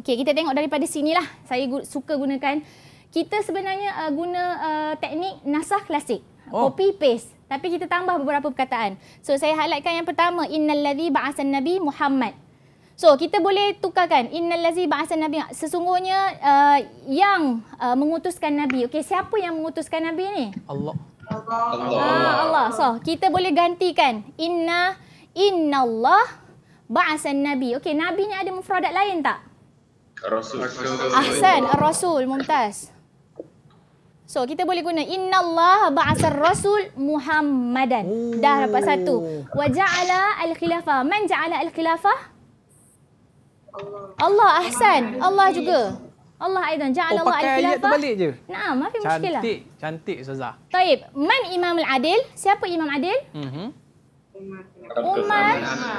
Okey, kita tengok daripada sinilah. Saya gu- suka gunakan kita sebenarnya uh, guna uh, teknik nasah klasik. Oh. Copy paste. Tapi kita tambah beberapa perkataan. So saya highlightkan yang pertama innallazi ba'asan nabi Muhammad. So kita boleh tukarkan innallazi ba'asan nabi sesungguhnya uh, yang uh, mengutuskan nabi. Okey, siapa yang mengutuskan nabi ni? Allah. Allah. Ah, Allah. Ha, Allah. So, kita boleh gantikan inna inna Allah ba'asan nabi. Okey, nabi ni ada mufradat lain tak? Rasul. Ahsan, Rasul, Mumtaz. So, kita boleh guna inna Allah ba'asan Rasul Muhammadan. Ooh. Dah dapat satu. Wa ja'ala al-khilafah. Man ja'ala al-khilafah? Allah. Allah, Ahsan. Allah juga. Allah aidan ja'ala oh, Allah al-khilafah. Oh, pakai ayat ah. terbalik je. Nah, maafi cantik, muskilah. Cantik, cantik Ustazah. Taib, man imamul adil? Siapa imam adil? Mm -hmm. Umar. Umar.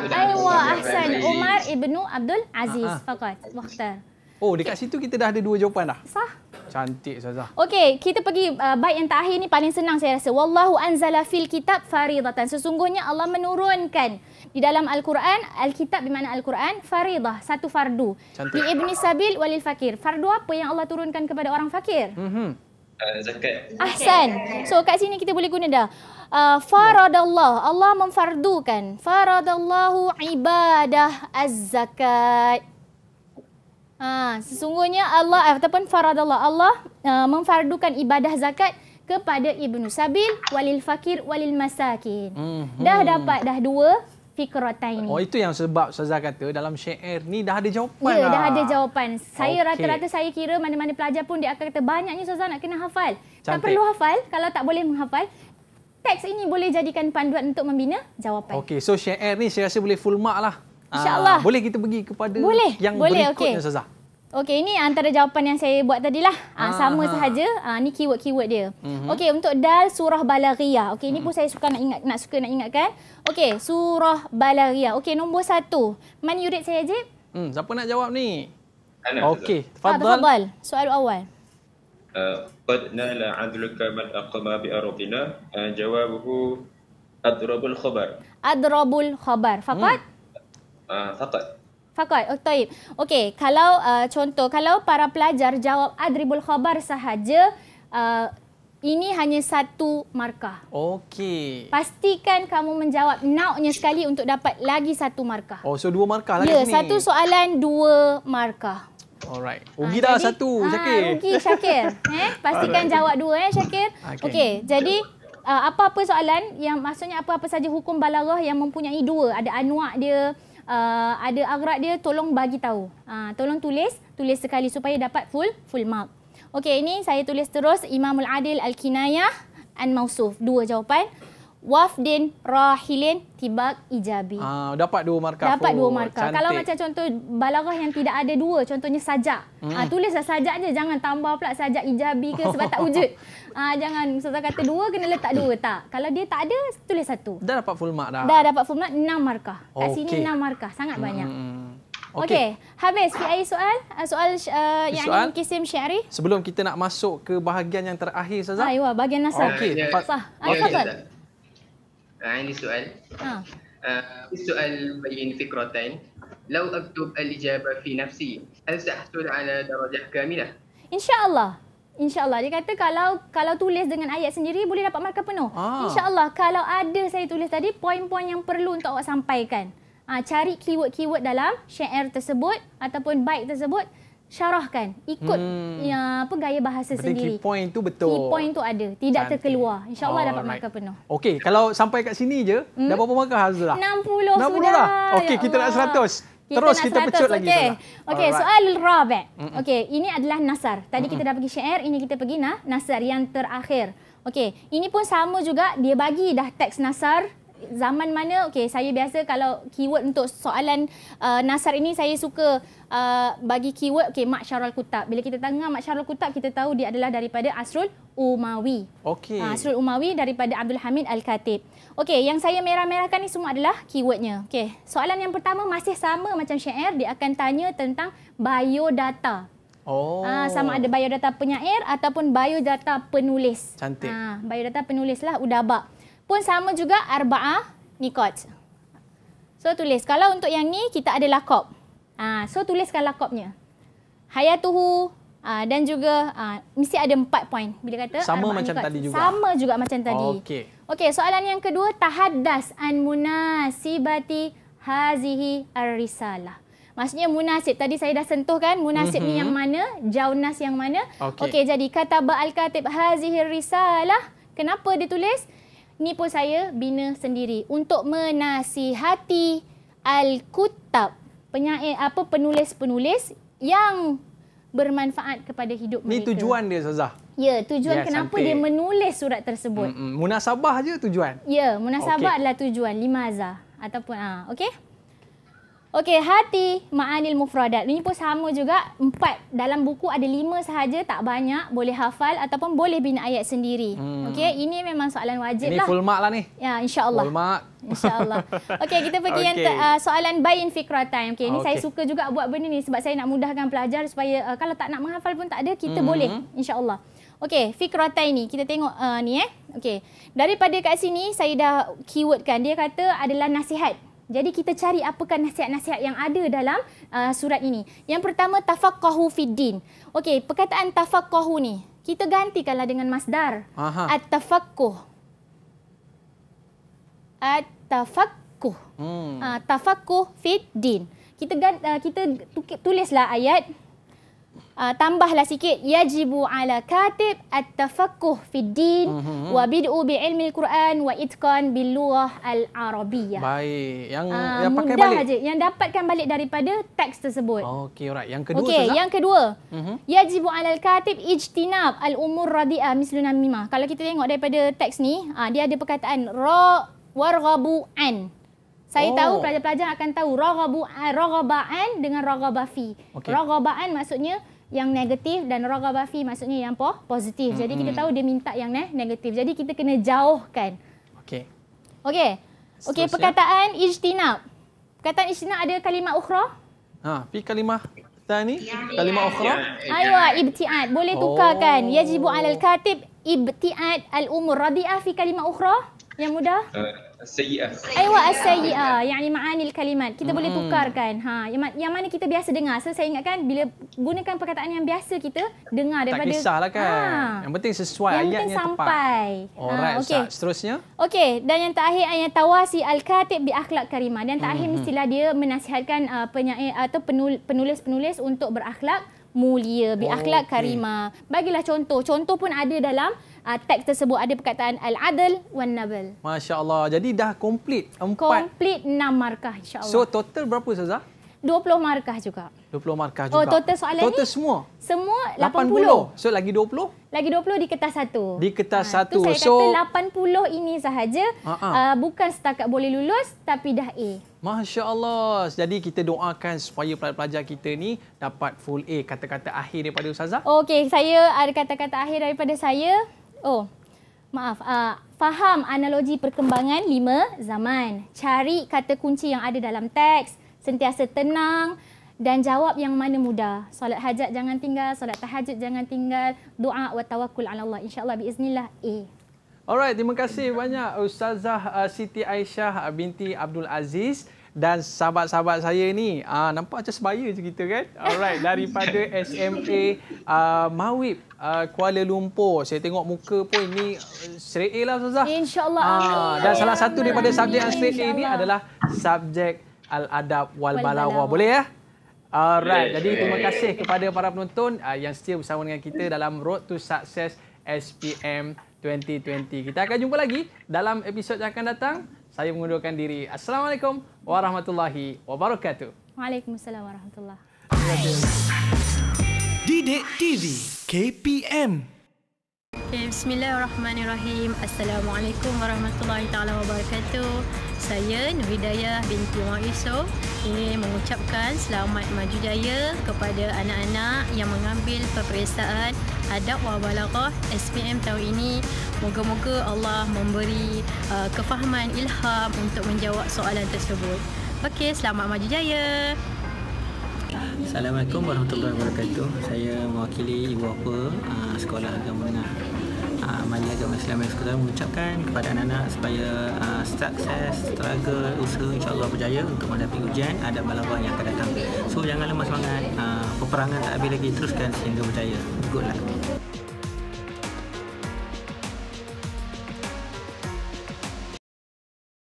Aywa, Ahsan. Umar ibnu Abdul Aziz. Ah, ah. Fakat. Waktar. Oh, dekat situ kita dah ada dua jawapan dah. Sah. Cantik saja. Okay, kita pergi uh, bait yang terakhir ni paling senang saya rasa. Wallahu anzalafil fil kitab faridatan. Sesungguhnya Allah menurunkan di dalam Al-Quran, Al-Kitab di mana Al-Quran, faridah, satu fardu. Di Ibni Sabil walil fakir. Fardu apa yang Allah turunkan kepada orang fakir? Mm-hmm. Zakat. Ahsan. So kat sini kita boleh guna dah. Uh, faradallah. Allah memfardukan. Faradallahu ibadah az-zakat. Ha, sesungguhnya Allah ataupun faradallah. Allah uh, memfardukan ibadah zakat kepada ibnu sabil, walil fakir, walil masakin. Mm-hmm. Dah dapat dah dua fikrataini. Oh itu yang sebab Ustazah kata dalam syair ni dah ada jawapan. Ya, lah. dah ada jawapan. Saya okay. rata-rata saya kira mana-mana pelajar pun dia akan kata banyaknya Ustazah nak kena hafal. Cantik. Tak perlu hafal kalau tak boleh menghafal. Teks ini boleh jadikan panduan untuk membina jawapan. Okey, so syair ni saya rasa boleh full mark lah. InsyaAllah. Uh, boleh kita pergi kepada boleh. yang boleh, berikutnya okay. Ustazah. Okey, ini antara jawapan yang saya buat tadi lah, ha, ah, ah, sama ha. sahaja. Ha, ini keyword-keyword dia. Mm -hmm. Okey, untuk dal surah Balariah. Okey, ini mm -hmm. pun mhm. saya suka nak ingat, nak suka nak ingatkan. Okey, surah Balariah. Okey, nombor satu. Mana you rate saya, Ajib? Hmm, siapa nak jawab ni? Okey, Fadal. Ha, Soal awal. Uh, Qadna la adlaka mal aqma bi aradina. Uh, jawabuhu adrabul khabar. Adrabul khabar. Fakat? Hmm. Uh, fakat. Fakot, Oktoib. Oh, Okey, kalau uh, contoh, kalau para pelajar jawab Adribul Khabar sahaja, uh, ini hanya satu markah. Okey. Pastikan kamu menjawab now sekali untuk dapat lagi satu markah. Oh, so dua markah lah ya, ni. Ya, satu soalan, dua markah. Alright. Ah, Ugi ha, dah jadi, satu, ha, Syakir. Ugi, Syakir. [laughs] Eh, pastikan Alright. jawab dua, eh, Syakir. Okey, okay, jadi uh, apa-apa soalan yang maksudnya apa-apa saja hukum balaghah yang mempunyai dua. Ada anuak dia, Uh, ada agrak dia tolong bagi tahu. Uh, tolong tulis, tulis sekali supaya dapat full full mark. Okey, ini saya tulis terus Imamul Adil Al-Kinayah An-Mausuf. Dua jawapan wafdin rahilin tibak ijabi. Ah, dapat dua markah. Dapat dua markah. Cantik. Kalau macam contoh balaghah yang tidak ada dua, contohnya sajak. Ah, hmm. Ah, tulislah sajak je, jangan tambah pula sajak ijabi ke sebab tak wujud. [laughs] Ah, jangan ustaz kata dua kena letak dua tak. Kalau dia tak ada, tulis satu. Dah dapat full mark dah. Dah dapat full mark enam markah. Kat okay. sini enam markah, sangat hmm. banyak. Hmm, hmm. Okey, okay. habis PI soal ah, soal uh, yang soal. ini Kisim Syari. Sebelum kita nak masuk ke bahagian yang terakhir sazah. Ayuh, bahagian nasar. Okey, okay. Yeah. Sah. Okay. Okay. عندي سؤال آه. آه سؤال بين فكرتين لو اكتب الاجابه في نفسي هل ساحصل على درجه كامله ان شاء الله InsyaAllah. Dia kata kalau kalau tulis dengan ayat sendiri boleh dapat markah penuh. Ah. InsyaAllah. Kalau ada saya tulis tadi, poin-poin yang perlu untuk awak sampaikan. Ha, cari keyword-keyword dalam share tersebut ataupun baik tersebut syarahkan ikut hmm. uh, apa gaya bahasa Berarti sendiri. Key point tu betul. Key point tu ada, tidak Cantik. terkeluar. Insya-Allah dapat right. markah penuh. Okey, kalau sampai kat sini je, hmm? dah berapa markah Hazlah? 60, 60 sudah. 60 ya Okey, ya kita nak 100. Kita Terus nak kita 100. pecut okay. lagi Okey. Okey, soal Rabat. Okey, ini adalah nasar. Tadi Mm-mm. kita dah pergi syair, ini kita pergi nah nasar yang terakhir. Okey, ini pun sama juga dia bagi dah teks nasar zaman mana okey saya biasa kalau keyword untuk soalan uh, nasar ini saya suka uh, bagi keyword okey mak syarul kutab bila kita dengar mak syarul kutab kita tahu dia adalah daripada asrul umawi okey uh, asrul umawi daripada abdul hamid al Khatib. okey yang saya merah-merahkan ni semua adalah keywordnya okey soalan yang pertama masih sama macam syair dia akan tanya tentang biodata Oh. Ha, sama ada biodata penyair ataupun biodata penulis. Cantik. Ha, biodata penulis lah, udabak pun sama juga arba'ah mikot. So tulis. Kalau untuk yang ni kita ada lakop, Ah, so tuliskan lakopnya Hayatuhu ah, dan juga ah, mesti ada empat poin. Bila kata sama macam mikot. tadi juga. Sama juga macam tadi. Okey. Okey, soalan yang kedua tahaddas an munasibati hazihi ar-risalah. Maksudnya munasib. Tadi saya dah sentuh kan. Munasib mm-hmm. ni mhm. yang mana? Jaunas yang mana? Okey. Okay, jadi kata ba'al katib hazihir risalah. Kenapa ditulis? ni pun saya bina sendiri untuk menasihati al-kutab penyair apa penulis-penulis yang bermanfaat kepada hidup ni mereka. Ni tujuan dia Zazah. Ya, tujuan ya, kenapa sampai. dia menulis surat tersebut. Mm-mm. Munasabah je tujuan. Ya, munasabah okay. adalah tujuan limazah ataupun ah ha, okey. Okey, hati ma'anil mufradat. Ini pun sama juga. Empat. Dalam buku ada lima sahaja. Tak banyak. Boleh hafal ataupun boleh bina ayat sendiri. Hmm. Okey, ini memang soalan wajib lah. Ini full mark lah ni. Ya, insyaAllah. Full mark. InsyaAllah. Okey, kita pergi okay. yang ter, uh, ah, soalan bayin fikra time. Okey, ini okay. Ah, saya suka juga buat benda ni. Sebab saya nak mudahkan pelajar supaya uh, kalau tak nak menghafal pun tak ada, kita hmm. boleh. InsyaAllah. Okey, fikra time ni. Kita tengok uh, ni eh. Okey, daripada kat sini saya dah keywordkan. Dia kata adalah Nasihat. Jadi kita cari apakah nasihat-nasihat yang ada dalam uh, surat ini. Yang pertama tafaqahu fiddin. Okey, perkataan tafaqahu ni kita gantikanlah dengan masdar. At-tafaqquh. At-tafaqquh. Hmm. Uh, tafaqquh fiddin. Kita uh, kita tulislah ayat uh, tambahlah sikit yajibu ala katib at-tafaqquh fid din mm-hmm. wa bid'u bi ilmi al-Quran wa itqan bil lughah al-arabiyyah. Baik, yang uh, yang mudah balik. Aja, yang dapatkan balik daripada teks tersebut. Okey, alright. Yang kedua Okey, yang kedua. Mm-hmm. Yajibu ala katib ijtinab al-umur radi'ah mislun namimah. Kalau kita tengok daripada teks ni, uh, dia ada perkataan ra warghabu an. Saya oh. tahu pelajar-pelajar akan tahu raghabu raghaban dengan raghabafi. Okay. Raghaban maksudnya yang negatif dan raghabah fi maksudnya yang po, positif. Mm-hmm. Jadi kita tahu dia minta yang ne, negatif. Jadi kita kena jauhkan. Okey. Okey. Okey, perkataan ijtinab. Perkataan ijtinab ada kalimat ukhra? Ha, pi kalimah tani, kalimah ya, ya, ukhra. Ya, Aywa, ibtiat. Boleh oh. tukarkan. Yajibu alal katib ibtiat al-umur radi'ah fi kalimah ukhra? Yang mudah? Uh as-sayyi'ah. Aywa eh, as-sayyi'ah. Yang ma'ani kalimat. Kita hmm. boleh tukarkan. Ha, yang mana kita biasa dengar. So, saya ingatkan bila gunakan perkataan yang biasa kita dengar daripada... Tak kisahlah kan. Ha. Yang penting sesuai yang ayatnya sampai. tepat. Yang penting sampai. Alright, ha, okay. Seterusnya. Okey. Dan yang terakhir ayat tawasi al-katib bi akhlak karimah. Dan terakhir hmm. mestilah dia menasihatkan uh, penyair atau penulis-penulis untuk berakhlak mulia bi akhlak oh, okay. karima bagilah contoh contoh pun ada dalam uh, teks tersebut ada perkataan al-adl wan nabl. Masya-Allah. Jadi dah complete empat. complete enam markah insya-Allah. So total berapa Ustazah? 20 markah juga. 20 markah oh, juga. Oh, total soalan total ni? Total semua. Semua 80. 80. So lagi 20? Lagi 20 di kertas satu. Di kertas ha, satu. Tu saya kata so 80 ini sahaja uh-huh. uh, bukan setakat boleh lulus tapi dah A. Masya-Allah. Jadi kita doakan supaya pelajar-pelajar kita ni dapat full A kata-kata akhir daripada ustazah. Okey, saya ada kata-kata akhir daripada saya. Oh, maaf. Uh, faham analogi perkembangan lima zaman. Cari kata kunci yang ada dalam teks. Sentiasa tenang dan jawab yang mana mudah. Solat hajat jangan tinggal, solat tahajud jangan tinggal. Doa wa tawakul ala Allah. InsyaAllah biiznillah A. Alright, terima kasih banyak Ustazah ah, Siti Aisyah ah, binti Abdul Aziz dan sahabat-sahabat saya ni uh, nampak macam sebaya je kita kan alright daripada SMA [laughs] uh, ah, Mawib uh, Kuala Lumpur saya tengok muka pun ni eh, straight A lah Ustazah insyaAllah uh, dan salah satu daripada subjek yang straight A ni adalah subjek Al-Adab Wal-Balawah boleh ya alright yes, jadi terima kasih kepada para penonton uh, yang setia bersama dengan kita dalam Road to Success SPM 2020 kita akan jumpa lagi dalam episod yang akan datang saya mengundurkan diri. Assalamualaikum warahmatullahi wabarakatuh. Waalaikumsalam warahmatullahi wabarakatuh. Didik TV KPM Okay, Bismillahirrahmanirrahim. Assalamualaikum warahmatullahi taala wabarakatuh. Saya Nuridayah binti Maiso ingin mengucapkan selamat maju jaya kepada anak-anak yang mengambil peperiksaan adab wa balaghah SPM tahun ini. Moga-moga Allah memberi uh, kefahaman ilham untuk menjawab soalan tersebut. Okey, selamat maju jaya. Assalamualaikum warahmatullahi wabarakatuh. Saya mewakili ibu bapa uh, sekolah agama menengah uh, ah, mari agama Islam yang sekarang mengucapkan kepada anak-anak supaya uh, sukses, struggle, usaha insyaAllah berjaya untuk menghadapi ujian ada balapan yang akan datang. So jangan lemah semangat, uh, peperangan tak habis lagi teruskan sehingga berjaya. Good luck.